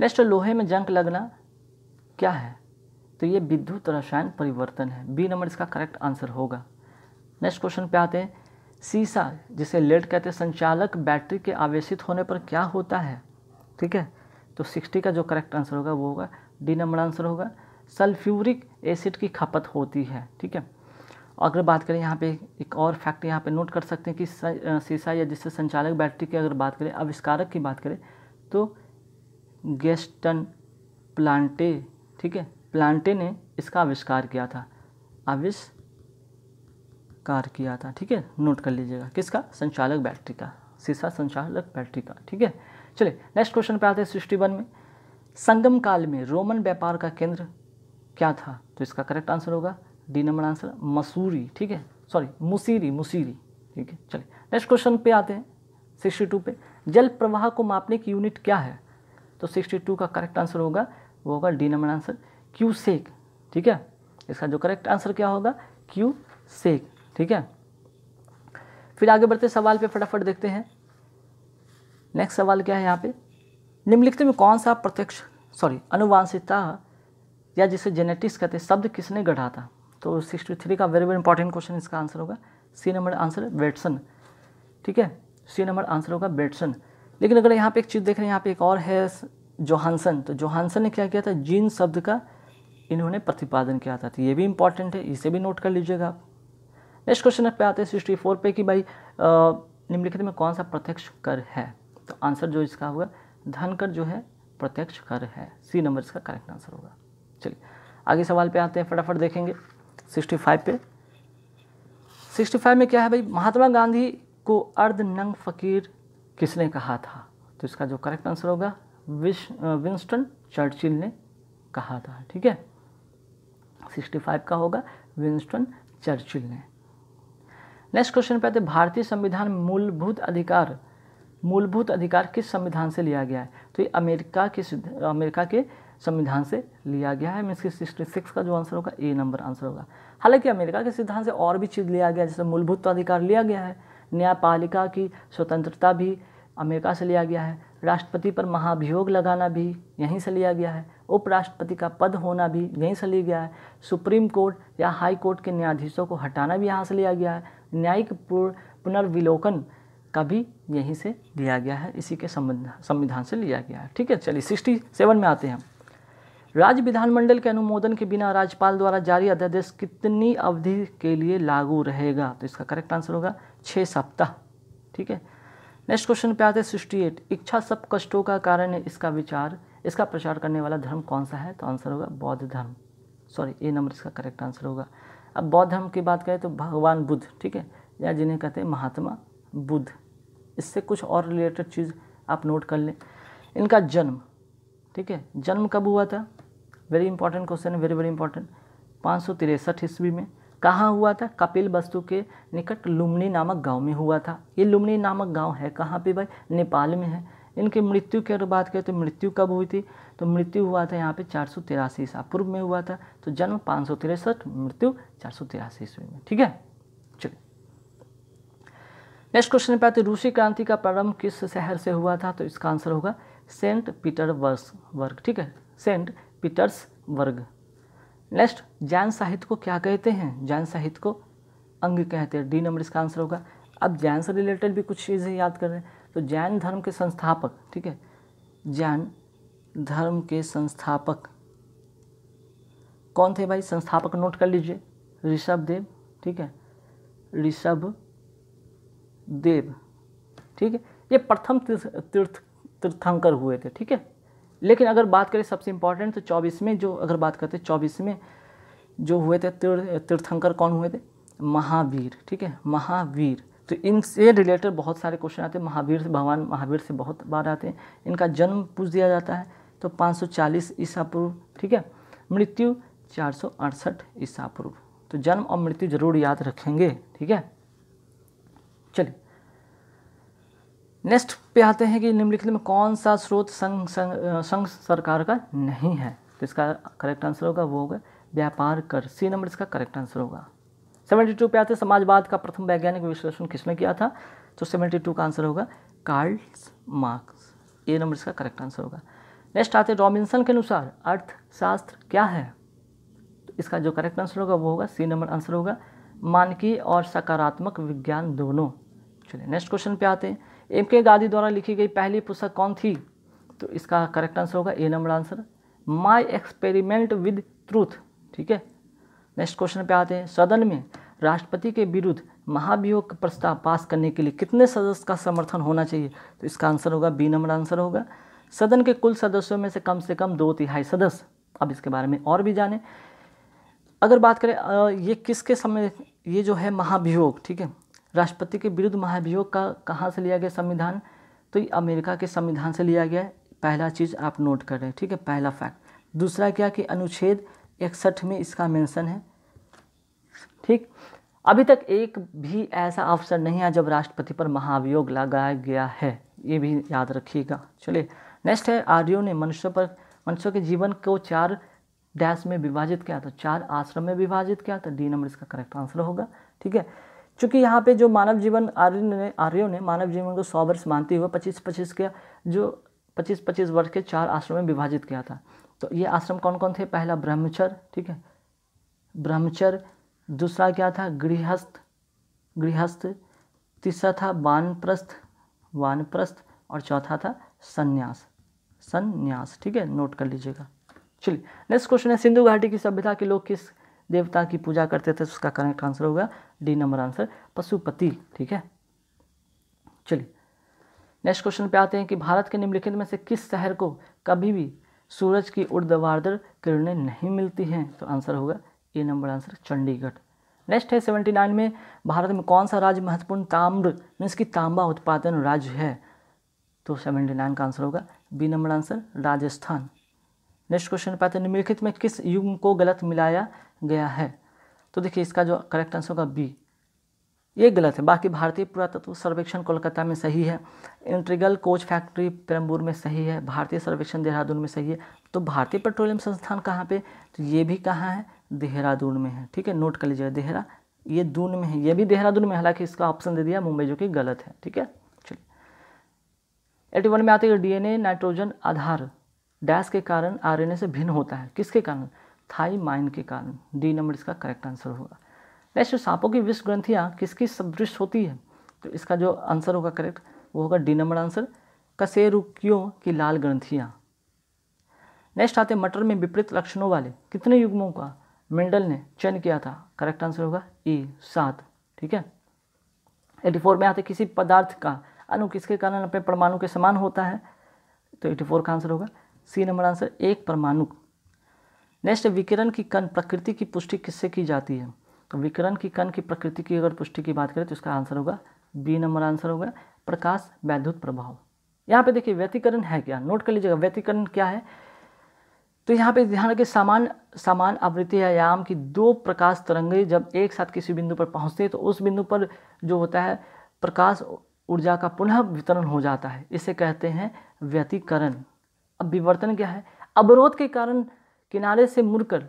नेक्स्ट लोहे में जंक लगना क्या है तो ये विद्युत रसायन परिवर्तन है बी नंबर इसका करेक्ट आंसर होगा नेक्स्ट क्वेश्चन पे आते हैं सीसा जिसे लेड कहते हैं संचालक बैटरी के आवेशित होने पर क्या होता है ठीक है तो सिक्सटी का जो करेक्ट आंसर होगा वो होगा डी नंबर आंसर होगा सल्फ्यूरिक एसिड की खपत होती है ठीक है अगर बात करें यहाँ पे एक और फैक्ट यहाँ पे नोट कर सकते हैं कि सीसा या जिससे संचालक बैटरी की अगर बात करें आविष्कारक की बात करें तो गेस्टन प्लांटे ठीक है प्लांटे ने इसका आविष्कार किया था आविष्कार किया था ठीक है नोट कर लीजिएगा किसका संचालक बैटरी का सीसा संचालक बैटरी का ठीक है चलिए नेक्स्ट क्वेश्चन पे आते हैं सिक्सटी वन में संगम काल में रोमन व्यापार का केंद्र क्या था तो इसका करेक्ट आंसर होगा डी नंबर आंसर मसूरी ठीक है सॉरी मुसीरी मुसीरी ठीक है चलिए नेक्स्ट क्वेश्चन पे आते हैं सिक्सटी टू पे जल प्रवाह को मापने की यूनिट क्या है तो सिक्सटी टू का करेक्ट आंसर होगा वो होगा D number answer cusec ठीक है इसका जो करेक्ट आंसर क्या होगा क्यू सेक ठीक है फिर आगे बढ़ते सवाल पे फटाफट देखते हैं नेक्स्ट सवाल क्या है यहाँ पे निम्नलिखित में कौन सा प्रत्यक्ष सॉरी अनुवांशिकता या जिसे जेनेटिक्स कहते हैं शब्द किसने गढ़ा था तो सिक्सटी थ्री का वेरी वेरी इंपॉर्टेंट क्वेश्चन इसका आंसर होगा सी नंबर आंसर वेटसन ठीक है सी नंबर आंसर होगा बेट्सन लेकिन अगर यहाँ पे एक चीज़ देख रहे हैं यहाँ पे एक और है जोहानसन तो जोहानसन ने क्या किया था जीन शब्द का इन्होंने प्रतिपादन किया था तो ये भी इंपॉर्टेंट है इसे भी नोट कर लीजिएगा आप नेक्स्ट क्वेश्चन पे आते हैं सिक्सटी फोर पे कि भाई निम्नलिखित में कौन सा प्रत्यक्ष कर है तो आंसर जो इसका होगा धन कर जो है प्रत्यक्ष कर है सी नंबर इसका करेक्ट आंसर होगा चलिए आगे सवाल पे आते हैं फटाफट देखेंगे सिक्सटी फाइव पे सिक्सटी फाइव में क्या है भाई महात्मा गांधी को अर्धनंग फ़कीर किसने कहा था तो इसका जो करेक्ट आंसर होगा विश विंस्टन चर्चिल ने कहा था ठीक है 65 का होगा विंस्टन चर्चिल ने नेक्स्ट क्वेश्चन पे आते भारतीय संविधान मूलभूत अधिकार मूलभूत अधिकार किस संविधान से लिया गया है तो ये अमेरिका के अमेरिका के संविधान से लिया गया है मीन्स की सिक्सटी सिक्स का जो आंसर होगा ए नंबर आंसर होगा हालांकि अमेरिका के सिद्धांत से और भी चीज़ लिया गया है जैसे मूलभूत अधिकार लिया गया है न्यायपालिका की स्वतंत्रता भी अमेरिका से लिया गया है राष्ट्रपति पर महाभियोग लगाना भी यहीं से लिया गया है उपराष्ट्रपति का पद होना भी यहीं से लिया गया है सुप्रीम कोर्ट या हाई कोर्ट के न्यायाधीशों को हटाना भी यहाँ से लिया गया है न्यायिक पुनर्विलोकन का भी यहीं से लिया गया है इसी के संबंध संविधान से लिया गया है ठीक है चलिए सिक्सटी सेवन में आते हैं राज्य विधानमंडल के अनुमोदन के बिना राज्यपाल द्वारा जारी अध्यादेश कितनी अवधि के लिए लागू रहेगा तो इसका करेक्ट आंसर होगा छः सप्ताह ठीक है नेक्स्ट क्वेश्चन पे आते हैं सिक्सटी एट इच्छा सब कष्टों का कारण है इसका विचार इसका प्रचार करने वाला धर्म कौन सा है तो आंसर होगा बौद्ध धर्म सॉरी ए नंबर इसका करेक्ट आंसर होगा अब बौद्ध धर्म की बात करें तो भगवान बुद्ध ठीक है या जिन्हें कहते हैं महात्मा बुद्ध इससे कुछ और रिलेटेड चीज़ आप नोट कर लें इनका जन्म ठीक है जन्म कब हुआ था वेरी इंपॉर्टेंट क्वेश्चन है वेरी वेरी इंपॉर्टेंट पाँच सौ तिरसठ ईस्वी में कहाँ हुआ था कपिल वस्तु के निकट लुमनी नामक गांव में हुआ था ये लुमनी नामक गांव है कहाँ पे भाई नेपाल में है इनकी मृत्यु की अगर बात करें तो मृत्यु कब हुई थी तो मृत्यु हुआ था यहाँ पे चार सौ तिरासी ईसा पूर्व में हुआ था तो जन्म पाँच सौ तिरसठ मृत्यु चार सौ तिरासी ईस्वी में ठीक है चलिए नेक्स्ट क्वेश्चन पे आते रूसी क्रांति का प्रारंभ किस शहर से हुआ था तो इसका आंसर होगा सेंट वर्ग ठीक है Saint Petersburg next Jain साहित्य को क्या कहते हैं जैन साहित्य को अंग कहते हैं डी नंबर इसका आंसर होगा अब जैन से रिलेटेड भी कुछ चीज़ें याद कर रहे हैं तो जैन धर्म के संस्थापक ठीक है जैन धर्म के संस्थापक कौन थे भाई संस्थापक नोट कर लीजिए ऋषभ देव ठीक है ऋषभ देव ठीक है ये प्रथम तीर्थ तीर्थ तीर्थंकर हुए थे ठीक है लेकिन अगर बात करें सबसे इम्पोर्टेंट तो चौबीस में जो अगर बात करते चौबीस में जो हुए थे तीर्थ तीर्थंकर कौन हुए थे महावीर ठीक है महावीर तो इनसे रिलेटेड बहुत सारे क्वेश्चन आते हैं महावीर से भगवान महावीर से बहुत बार आते हैं इनका जन्म पूछ दिया जाता है तो 540 ईसा पूर्व ठीक है मृत्यु चार ईसा पूर्व तो जन्म और मृत्यु जरूर याद रखेंगे ठीक है चलिए नेक्स्ट पे आते हैं कि निम्नलिखित में कौन सा स्रोत संघ संघ सरकार का नहीं है तो इसका करेक्ट आंसर होगा वो होगा व्यापार कर सी नंबर इसका करेक्ट आंसर होगा सेवेंटी टू पे आते हैं समाजवाद का प्रथम वैज्ञानिक विश्लेषण किसने किया था तो सेवेंटी टू का आंसर होगा कार्ल्स मार्क्स ए नंबर इसका करेक्ट आंसर होगा नेक्स्ट आते हैं रॉबिन्सन के अनुसार अर्थशास्त्र क्या है तो इसका जो करेक्ट आंसर होगा वो होगा सी नंबर आंसर होगा मानकी और सकारात्मक विज्ञान दोनों चलिए नेक्स्ट क्वेश्चन पे आते हैं एम के गांधी द्वारा लिखी गई पहली पुस्तक कौन थी तो इसका करेक्ट आंसर होगा A number answer my experiment with truth ठीक है नेक्स्ट क्वेश्चन पे आते हैं सदन में राष्ट्रपति के विरुद्ध महाभियोग प्रस्ताव पास करने के लिए कितने सदस्य का समर्थन होना चाहिए तो इसका आंसर होगा बी नंबर आंसर होगा सदन के कुल सदस्यों में से कम से कम दो तिहाई सदस्य अब इसके बारे में और भी जाने अगर बात करें ये किसके समय ये जो है महाभियोग ठीक है राष्ट्रपति के विरुद्ध महाभियोग का कहाँ से लिया गया संविधान तो अमेरिका के संविधान से लिया गया पहला चीज़ आप नोट कर रहे हैं ठीक है पहला फैक्ट दूसरा क्या कि अनुच्छेद इकसठ में इसका मेंशन है ठीक अभी तक एक भी ऐसा अवसर नहीं आया जब राष्ट्रपति पर महाभियोग लगाया गया है ये भी याद रखिएगा चलिए नेक्स्ट है आर्यों ने मनुष्यों पर मनुष्यों के जीवन को चार डैश में विभाजित किया तो चार आश्रम में विभाजित किया तो डी नंबर इसका करेक्ट आंसर होगा ठीक है चूँकि यहाँ पे जो मानव जीवन आर्य ने आर्यों ने मानव जीवन को सौ वर्ष मानते हुए पच्चीस पच्चीस के जो पच्चीस पच्चीस वर्ष के चार आश्रम में विभाजित किया था तो ये आश्रम कौन कौन थे पहला ब्रह्मचर ठीक है ब्रह्मचर दूसरा क्या था गृहस्थ गृहस्थ तीसरा था वानप्रस्थ वानप्रस्थ और चौथा था संन्यास संन्यास ठीक है नोट कर लीजिएगा चलिए नेक्स्ट क्वेश्चन है सिंधु घाटी की सभ्यता के लोग किस देवता की पूजा करते थे तो उसका करेक्ट आंसर होगा डी नंबर आंसर पशुपति ठीक है चलिए नेक्स्ट क्वेश्चन पे आते हैं कि भारत के निम्नलिखित में से किस शहर को कभी भी सूरज की उर्दवार्दर किरणें नहीं मिलती हैं तो आंसर होगा A number answer Chandigarh next है सेवेंटी नाइन में भारत में कौन सा राज्य महत्वपूर्ण ताम्र मीन्स की तांबा उत्पादन राज्य है तो सेवेंटी नाइन का आंसर होगा B number answer Rajasthan next question पे आते हैं निम्नलिखित में किस युग को गलत मिलाया गया है तो देखिए इसका जो करेक्ट आंसर होगा बी ये गलत है बाकी भारतीय पुरातत्व सर्वेक्षण कोलकाता में सही है इंट्रीगल कोच फैक्ट्री पेरम्बूर में सही है भारतीय सर्वेक्षण देहरादून में सही है तो भारतीय पेट्रोलियम संस्थान कहाँ पे तो ये भी कहाँ है देहरादून में है ठीक है नोट कर लीजिएगा देहरा ये दून में है ये भी देहरादून में हालांकि इसका ऑप्शन दे दिया मुंबई जो कि गलत है ठीक है चलिए एटी वन में आते हैं डीएनए नाइट्रोजन आधार डैश के कारण आरएनए से भिन्न होता है किसके कारण थाई माइन के कारण डी नंबर इसका करेक्ट आंसर होगा नेक्स्ट सांपों की विष ग्रंथियाँ किसकी सदृश होती है तो इसका जो आंसर होगा करेक्ट वो होगा डी नंबर आंसर कसेरुकियों की लाल ग्रंथियाँ नेक्स्ट आते मटर में विपरीत लक्षणों वाले कितने युग्मों का मेंडल ने चयन किया था करेक्ट आंसर होगा ई सात ठीक है एटी फोर में आते किसी पदार्थ का अनु किसके कारण अपने परमाणु के समान होता है तो एटी फोर का आंसर होगा सी नंबर आंसर एक परमाणु नेक्स्ट विकिरण की कण प्रकृति की पुष्टि किससे की जाती है तो विकिरण की कण की प्रकृति की अगर पुष्टि की बात करें तो इसका आंसर होगा बी नंबर आंसर होगा प्रकाश वैद्युत प्रभाव यहाँ पे देखिए व्यतिकरण है क्या नोट कर लीजिएगा व्यतिकरण क्या है तो यहाँ पे ध्यान रखिए सामान सामान आवृत्ति आयाम की दो प्रकाश तरंगे जब एक साथ किसी बिंदु पर पहुँचते हैं तो उस बिंदु पर जो होता है प्रकाश ऊर्जा का पुनः वितरण हो जाता है इसे कहते हैं व्यतिकरण अब विवर्तन क्या है अवरोध के कारण किनारे से मुड़कर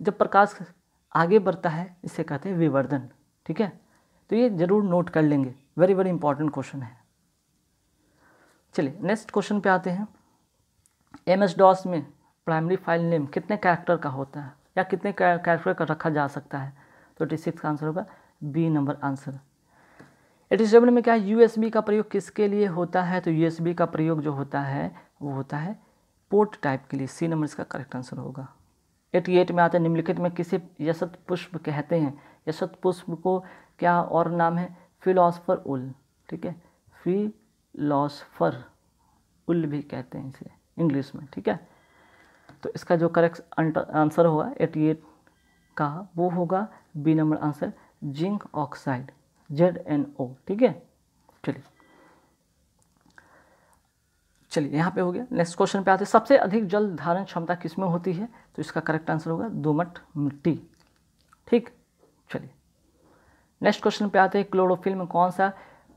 जब प्रकाश आगे बढ़ता है इसे कहते हैं विवर्धन ठीक है तो ये ज़रूर नोट कर लेंगे वेरी वेरी इंपॉर्टेंट क्वेश्चन है चलिए नेक्स्ट क्वेश्चन पे आते हैं एम एस डॉस में प्राइमरी फाइल नेम कितने कैरेक्टर का होता है या कितने कैरेक्टर का रखा जा सकता है तो एटी सिक्स का आंसर होगा B number answer eighty seven में क्या है बी का प्रयोग किसके लिए होता है तो बी का प्रयोग जो होता है वो होता है पोर्ट टाइप के लिए सी नंबर इसका करेक्ट आंसर होगा एटी एट में आते हैं निम्नलिखित में किसे यशत पुष्प कहते हैं यशत पुष्प को क्या और नाम है फिलोसफर उल ठीक है फिलोसफर उल भी कहते हैं इसे इंग्लिश में ठीक है तो इसका जो करेक्ट आंसर होगा एटी एट का वो होगा B number answer zinc oxide Z N O ठीक है चलिए चलिए यहाँ पे हो गया नेक्स्ट क्वेश्चन पे आते हैं सबसे अधिक जल धारण क्षमता किसमें होती है तो इसका करेक्ट आंसर होगा दोमट मिट्टी ठीक चलिए नेक्स्ट क्वेश्चन पे आते हैं क्लोरोफिल में कौन सा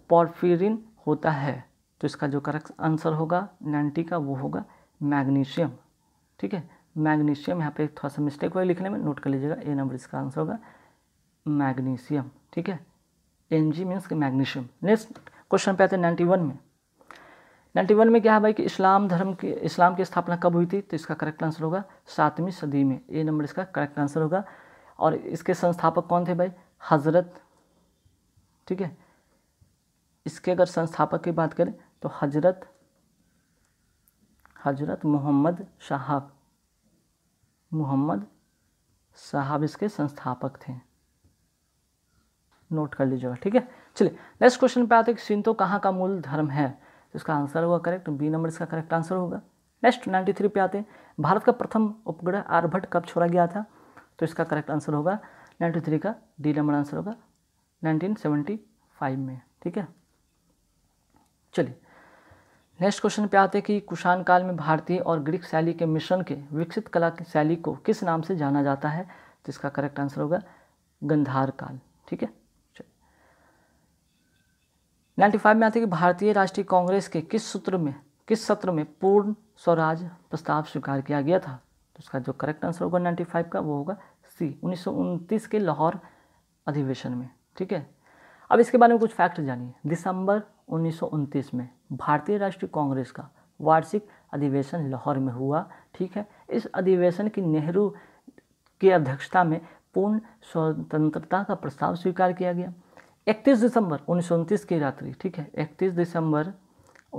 पॉर्फिरिन होता है तो इसका जो करेक्ट आंसर होगा नाइन्टी का वो होगा मैग्नीशियम ठीक है मैग्नीशियम यहाँ पे थोड़ा सा मिस्टेक हुआ लिखने में नोट कर लीजिएगा ए नंबर इसका आंसर होगा मैग्नीशियम ठीक है N G means magnesium next question पे आते हैं नाइन्टी वन में नाइन्टी वन में क्या है भाई कि इस्लाम धर्म की इस्लाम की स्थापना कब हुई थी तो इसका करेक्ट आंसर होगा सातवीं सदी में ए नंबर इसका करेक्ट आंसर होगा और इसके संस्थापक कौन थे भाई हज़रत ठीक है इसके अगर संस्थापक की बात करें तो हजरत हजरत मोहम्मद साहब मोहम्मद साहब इसके संस्थापक थे नोट कर लीजिएगा ठीक है चलिए नेक्स्ट क्वेश्चन पे आते हैं कि सिंतो कहाँ का मूल धर्म है तो इसका आंसर होगा करेक्ट बी नंबर इसका करेक्ट आंसर होगा नेक्स्ट नाइन्टी थ्री पे आते हैं भारत का प्रथम उपग्रह आर्भट कब छोड़ा गया था तो इसका करेक्ट आंसर होगा नाइन्टी थ्री का डी नंबर आंसर होगा नाइनटीन सेवेंटी फाइव में ठीक है चलिए नेक्स्ट क्वेश्चन पे आते हैं कि कुषाण काल में भारतीय और ग्रीक शैली के मिश्रण के विकसित कला की शैली को किस नाम से जाना जाता है तो इसका करेक्ट आंसर होगा गंधार काल ठीक है नाइन्टी फाइव में आती है कि भारतीय राष्ट्रीय कांग्रेस के किस सूत्र में किस सत्र में पूर्ण स्वराज प्रस्ताव स्वीकार किया गया था तो उसका जो करेक्ट आंसर होगा नाइन्टी फाइव का वो होगा सी उन्नीस के लाहौर अधिवेशन में ठीक है अब इसके बारे में कुछ फैक्ट जानिए दिसंबर उन्नीस में भारतीय राष्ट्रीय कांग्रेस का वार्षिक अधिवेशन लाहौर में हुआ ठीक है इस अधिवेशन की नेहरू की अध्यक्षता में पूर्ण स्वतंत्रता का प्रस्ताव स्वीकार किया गया इकतीस दिसंबर उन्नीस की रात्रि ठीक है इकतीस दिसंबर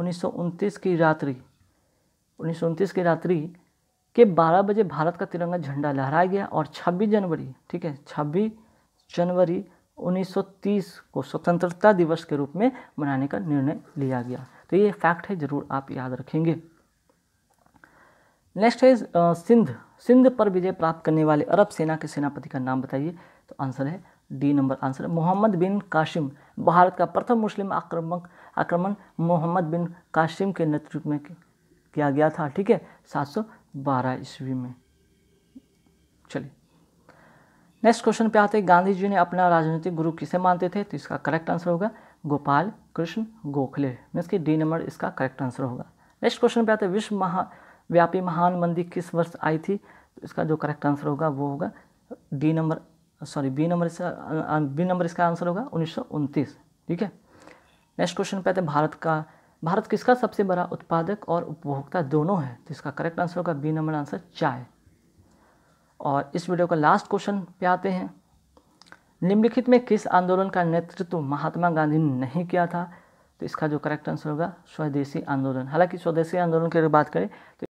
उन्नीस की रात्रि उन्नीस की रात्रि के 12 बजे भारत का तिरंगा झंडा लहराया गया और 26 जनवरी ठीक है 26 जनवरी 1930 को स्वतंत्रता दिवस के रूप में मनाने का निर्णय लिया गया तो ये फैक्ट है ज़रूर आप याद रखेंगे नेक्स्ट है सिंध सिंध पर विजय प्राप्त करने वाले अरब सेना के सेनापति का नाम बताइए तो आंसर है D number answer Mohammad bin Qasim Bharat का प्रथम मुस्लिम आक्रमक आक्रमण मोहम्मद बिन काशिम के नेतृत्व में किया गया था ठीक है 712 ईस्वी में चलिए नेक्स्ट क्वेश्चन पे आते हैं गांधी जी ने अपना राजनीतिक गुरु किसे मानते थे तो इसका करेक्ट आंसर होगा गोपाल कृष्ण गोखले मीन्स की डी नंबर इसका करेक्ट आंसर होगा नेक्स्ट क्वेश्चन पे आते हैं विश्व महाव्यापी महान मंदी किस वर्ष आई थी तो इसका जो करेक्ट आंसर होगा वो होगा D number sorry B number इसका बी नंबर इसका आंसर होगा उन्नीस ठीक है नेक्स्ट क्वेश्चन पे आते हैं भारत का भारत किसका सबसे बड़ा उत्पादक और उपभोक्ता दोनों है तो इसका करेक्ट आंसर होगा बी नंबर आंसर चाय और इस वीडियो का लास्ट क्वेश्चन पे आते हैं निम्नलिखित में किस आंदोलन का नेतृत्व महात्मा गांधी ने नहीं किया था तो इसका जो करेक्ट आंसर होगा स्वदेशी आंदोलन हालांकि स्वदेशी आंदोलन की अगर बात करें तो